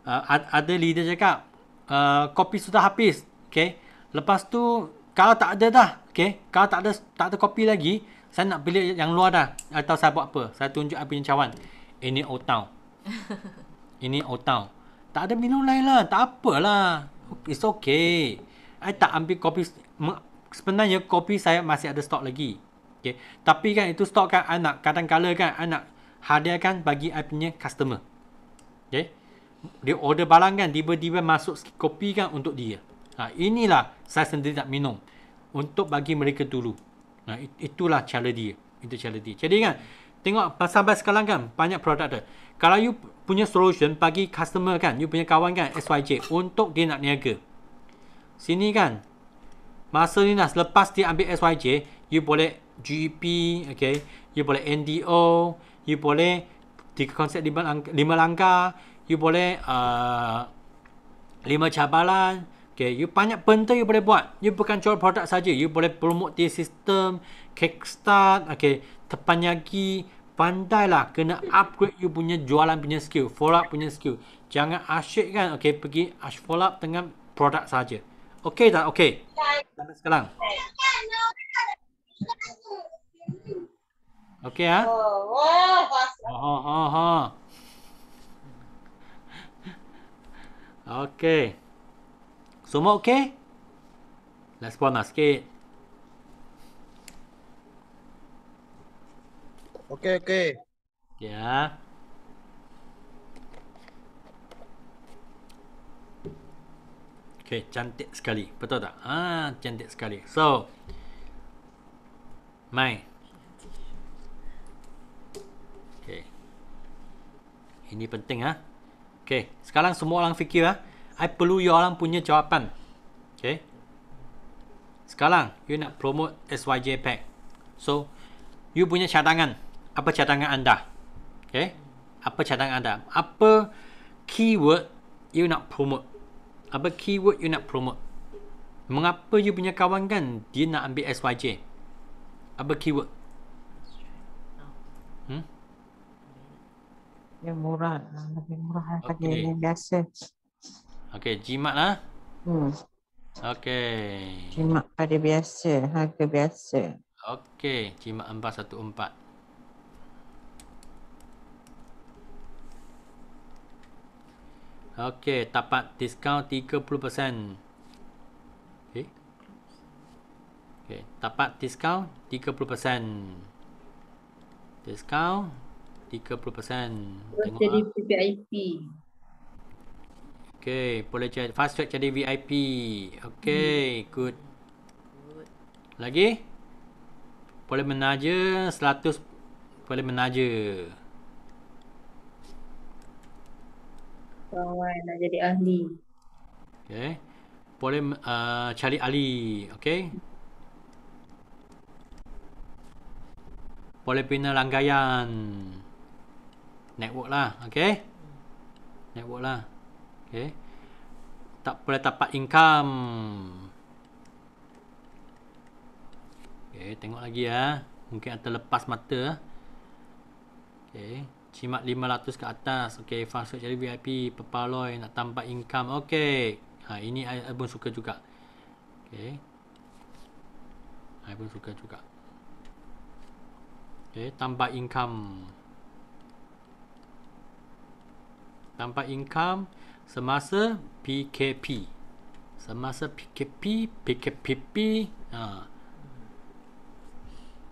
Uh, ada leader cakap Uh, kopi sudah habis. Okay. Lepas tu, kalau tak ada dah. Okay. Kalau tak ada tak ada kopi lagi, saya nak beli yang luar dah. Atau saya buat apa. Saya tunjuk apa yang cawan. Ini Old [laughs] Ini Old Tak ada minum lain lah. Tak apalah. It's okay. Saya tak ambil kopi. Sebenarnya kopi saya masih ada stok lagi. Okay. Tapi kan itu stok kan anak. Kadang-kadang kan anak hadiahkan bagi saya punya customer. Okay dia order barang kan tiba-tiba masuk sikit kopi kan untuk dia. Ha, inilah saya sendiri tak minum. Untuk bagi mereka dulu. Ha, itulah cara dia. Itu cara dia. Jadi kan, tengok sampai sekarang kan banyak produk ada. Kalau you punya solution bagi customer kan, you punya kawan kan SYJ untuk dia nak niaga. Sini kan, masa ni lah selepas dia ambil SYJ, you boleh GP, okay, you boleh NDO, you boleh tiga konsep lima langkah you boleh uh, lima cabaran. Okay, you banyak benda you boleh buat. You bukan jual produk saja. You boleh promote the sistem kickstart, okay, terpanyagi, pandai lah kena upgrade you punya jualan punya skill, follow up punya skill. Jangan asyik kan, okay, pergi asyik follow up dengan produk saja. Okay tak? Okay. Sampai sekarang. Okay ah. Ha? Oh, oh, oh, oh. Okey. Semua okey? Let's pause lah sikit. Okey, okey. Ya. Yeah. Okey, cantik sekali. Betul tak? Ah, cantik sekali. So, Mai. Okey. Ini penting ah. Ha? Okay, sekarang semua orang fikir ah, I perlu you orang punya jawapan. Okay. Sekarang, you nak promote SYJ Pack. So, you punya cadangan. Apa cadangan anda? Okay. Apa cadangan anda? Apa keyword you nak promote? Apa keyword you nak promote? Mengapa you punya kawan kan dia nak ambil SYJ? Apa keyword? Yang murah ah, Lebih murah lah okay. daripada yang biasa Okay, jimat lah hmm. Okay. Jimat pada biasa, harga biasa Okay, jimat 414 Okey, dapat diskaun 30%. Okey. Okey, dapat diskaun puluh Diskaun 30%. 30% Terus Tengok jadi ah. VIP Okay, boleh chat fast track jadi VIP Okay, hmm. good Lagi? Boleh menaja 100 Boleh menaja Kawan nak jadi ahli Okay Boleh uh, cari ahli Okay Boleh bina langgayan network lah okay network lah okay tak boleh dapat income okay tengok lagi ya mungkin ada lepas mata okay cimat 500 ke atas okay fast jadi VIP pepaloi nak tambah income okay ha, ini saya pun suka juga okay saya pun suka juga okay tambah income nampak income semasa PKP semasa PKP PKPP ha.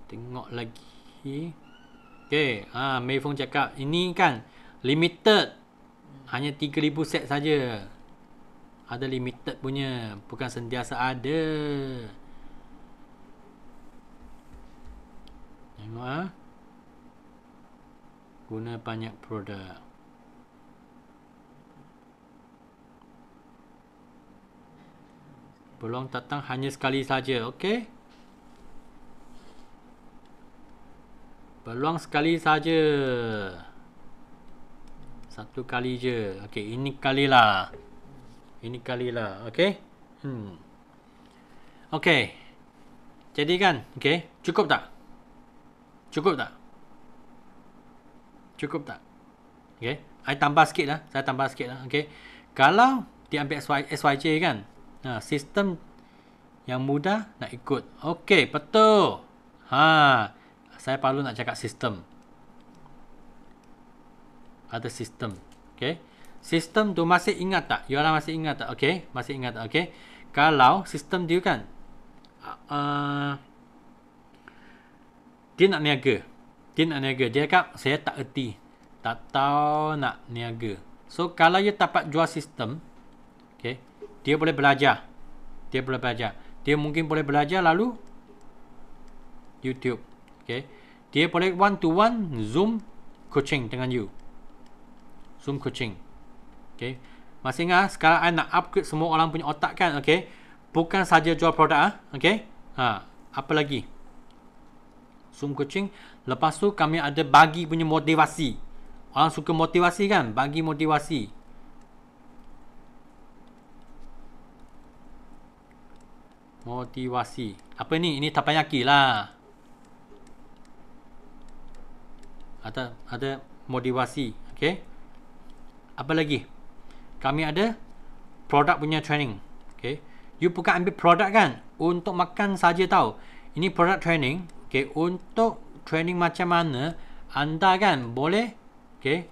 tengok lagi ok ha, Mei Fong cakap ini kan limited hanya 3000 set saja. ada limited punya bukan sentiasa ada tengok ha. guna banyak produk Peluang datang hanya sekali saja, okey? Peluang sekali saja. Satu kali je. Okey, ini kali lah, Ini kali lah, okey? Hmm. Okey. Jadi kan, okey? Cukup tak? Cukup tak? Cukup tak? Okey. Saya tambah sikit lah. Saya tambah sikit lah. Okey. Kalau diambil SY, SYJ kan. Nah ha, sistem yang mudah nak ikut. Okey, betul. Ha, saya perlu nak cakap sistem. Ada sistem. Okey. Sistem tu masih ingat tak? You orang masih ingat tak? Okey, masih ingat tak? Okey. Kalau sistem dia kan uh, dia nak niaga. Dia nak niaga. Dia kata, saya tak erti. Tak tahu nak niaga. So, kalau you dapat jual sistem, okay, dia boleh belajar. Dia boleh belajar. Dia mungkin boleh belajar lalu YouTube. Okay. Dia boleh one to one Zoom coaching dengan you. Zoom coaching. Okay. Masih ingat ah, sekarang I nak upgrade semua orang punya otak kan. Okay. Bukan saja jual produk. ah, Okay. Ha. Apa lagi? Zoom coaching. Lepas tu kami ada bagi punya motivasi. Orang suka motivasi kan? Bagi Motivasi. Motivasi. Apa ni? Ini tapayaki lah. Ada ada motivasi, okay? Apa lagi? Kami ada produk punya training, okay? You bukan ambil produk kan? Untuk makan saja tahu. Ini produk training, okay? Untuk training macam mana anda kan boleh, okay?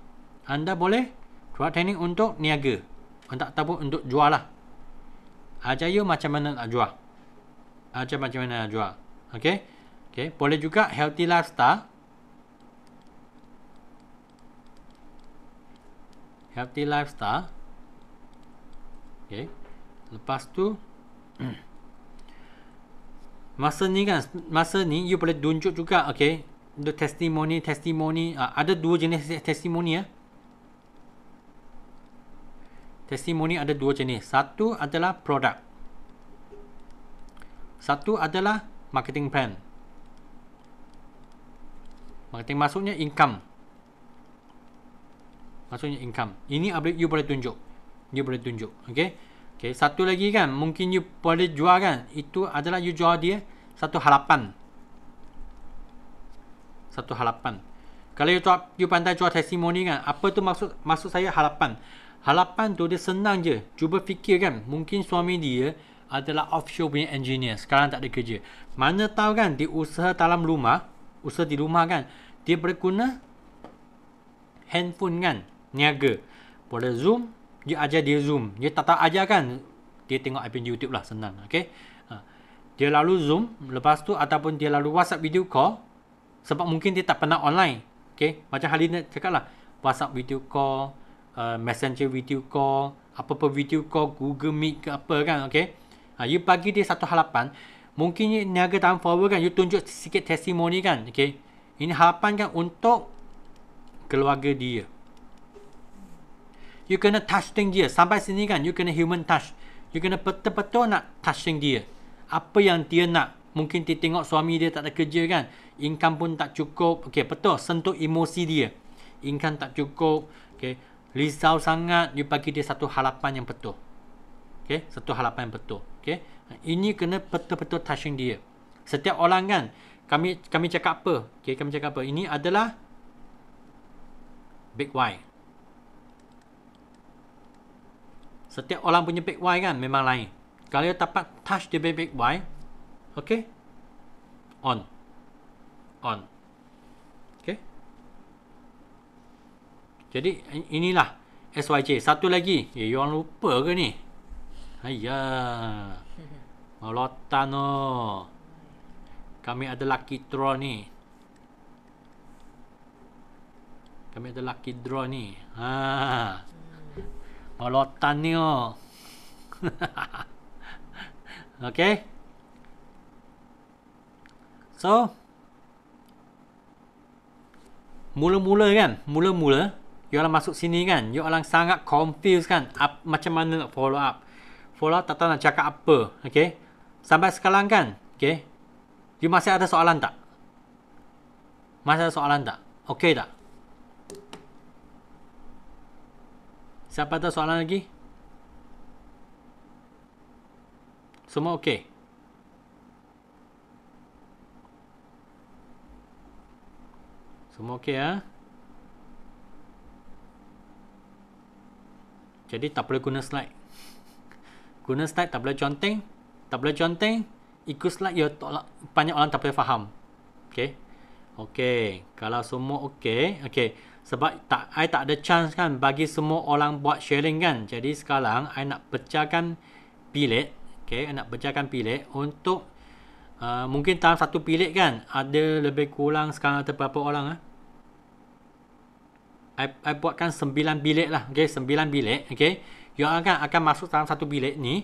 Anda boleh buat training untuk niaga. Untuk tahu untuk jual lah. Ajar you macam mana nak jual macam uh, macam mana juga. Okey. Okey, boleh juga healthy lifestyle. Healthy lifestyle. okay. Lepas tu [clears throat] masa ni kan masa ni you boleh tunjuk juga okay. the testimony testimony uh, ah, ada dua jenis testimony ya eh? testimony ada dua jenis satu adalah product satu adalah marketing plan. Marketing maksudnya income. Maksudnya income. Ini update you boleh tunjuk. You boleh tunjuk. Okay. Okay. Satu lagi kan. Mungkin you boleh jual kan. Itu adalah you jual dia. Satu harapan. Satu harapan. Kalau you, tak, you pandai jual testimoni kan. Apa tu maksud maksud saya harapan. Harapan tu dia senang je. Cuba fikir kan. Mungkin suami dia. Uh, adalah offshore punya engineer. Sekarang tak ada kerja. Mana tahu kan dia usaha dalam rumah. Usaha di rumah kan. Dia berguna handphone kan. Niaga. Boleh zoom. Dia ajar dia zoom. Dia tak tahu ajar kan. Dia tengok IP YouTube lah. Senang. Okay. Ha. Dia lalu zoom. Lepas tu ataupun dia lalu WhatsApp video call. Sebab mungkin dia tak pernah online. Okay. Macam Halina cakap lah. WhatsApp video call. Uh, messenger video call apa-apa video call Google Meet ke apa kan okay? ha, you bagi dia satu harapan mungkin niaga tahun forward kan you tunjuk sikit testimoni kan okay ini harapan kan untuk keluarga dia you kena touching dia sampai sini kan you kena human touch you kena betul-betul nak touching dia apa yang dia nak mungkin dia tengok suami dia tak ada kerja kan income pun tak cukup okay betul sentuh emosi dia income tak cukup okay risau sangat you bagi dia satu harapan yang betul okay satu harapan yang betul Okay, Ini kena betul-betul touching dia. Setiap orang kan kami kami cakap apa? okay? kami cakap apa? Ini adalah big why. Setiap orang punya big why kan memang lain. Kalau dia dapat touch dia punya big why, okay? On. On. Okey. Jadi inilah SYJ. Satu lagi. Eh, you orang lupa ke ni? Haiya. malotan no. Kami ada lucky draw ni. Kami ada lucky draw ni. Ha. malotan ni [laughs] oh. okay. So. Mula-mula kan. Mula-mula. You orang masuk sini kan. You orang sangat confused kan. Up, macam mana nak follow up. Fola tak tahu nak cakap apa. Okay. Sampai sekarang kan. Okay. You masih ada soalan tak? Masih ada soalan tak? Okay tak? Siapa ada soalan lagi? Semua okay? Semua okay ya? Ha? Jadi tak boleh guna slide guna slide tak boleh conteng tak boleh conteng ikut slide ya tolak banyak orang tak boleh faham okey okey kalau semua okey okey sebab tak ai tak ada chance kan bagi semua orang buat sharing kan jadi sekarang ai nak pecahkan bilik okey nak pecahkan bilik untuk uh, mungkin dalam satu bilik kan ada lebih kurang sekarang ada berapa orang ah ai buatkan 9 bilik lah okey 9 bilik okey yang akan akan masuk dalam satu bilik ni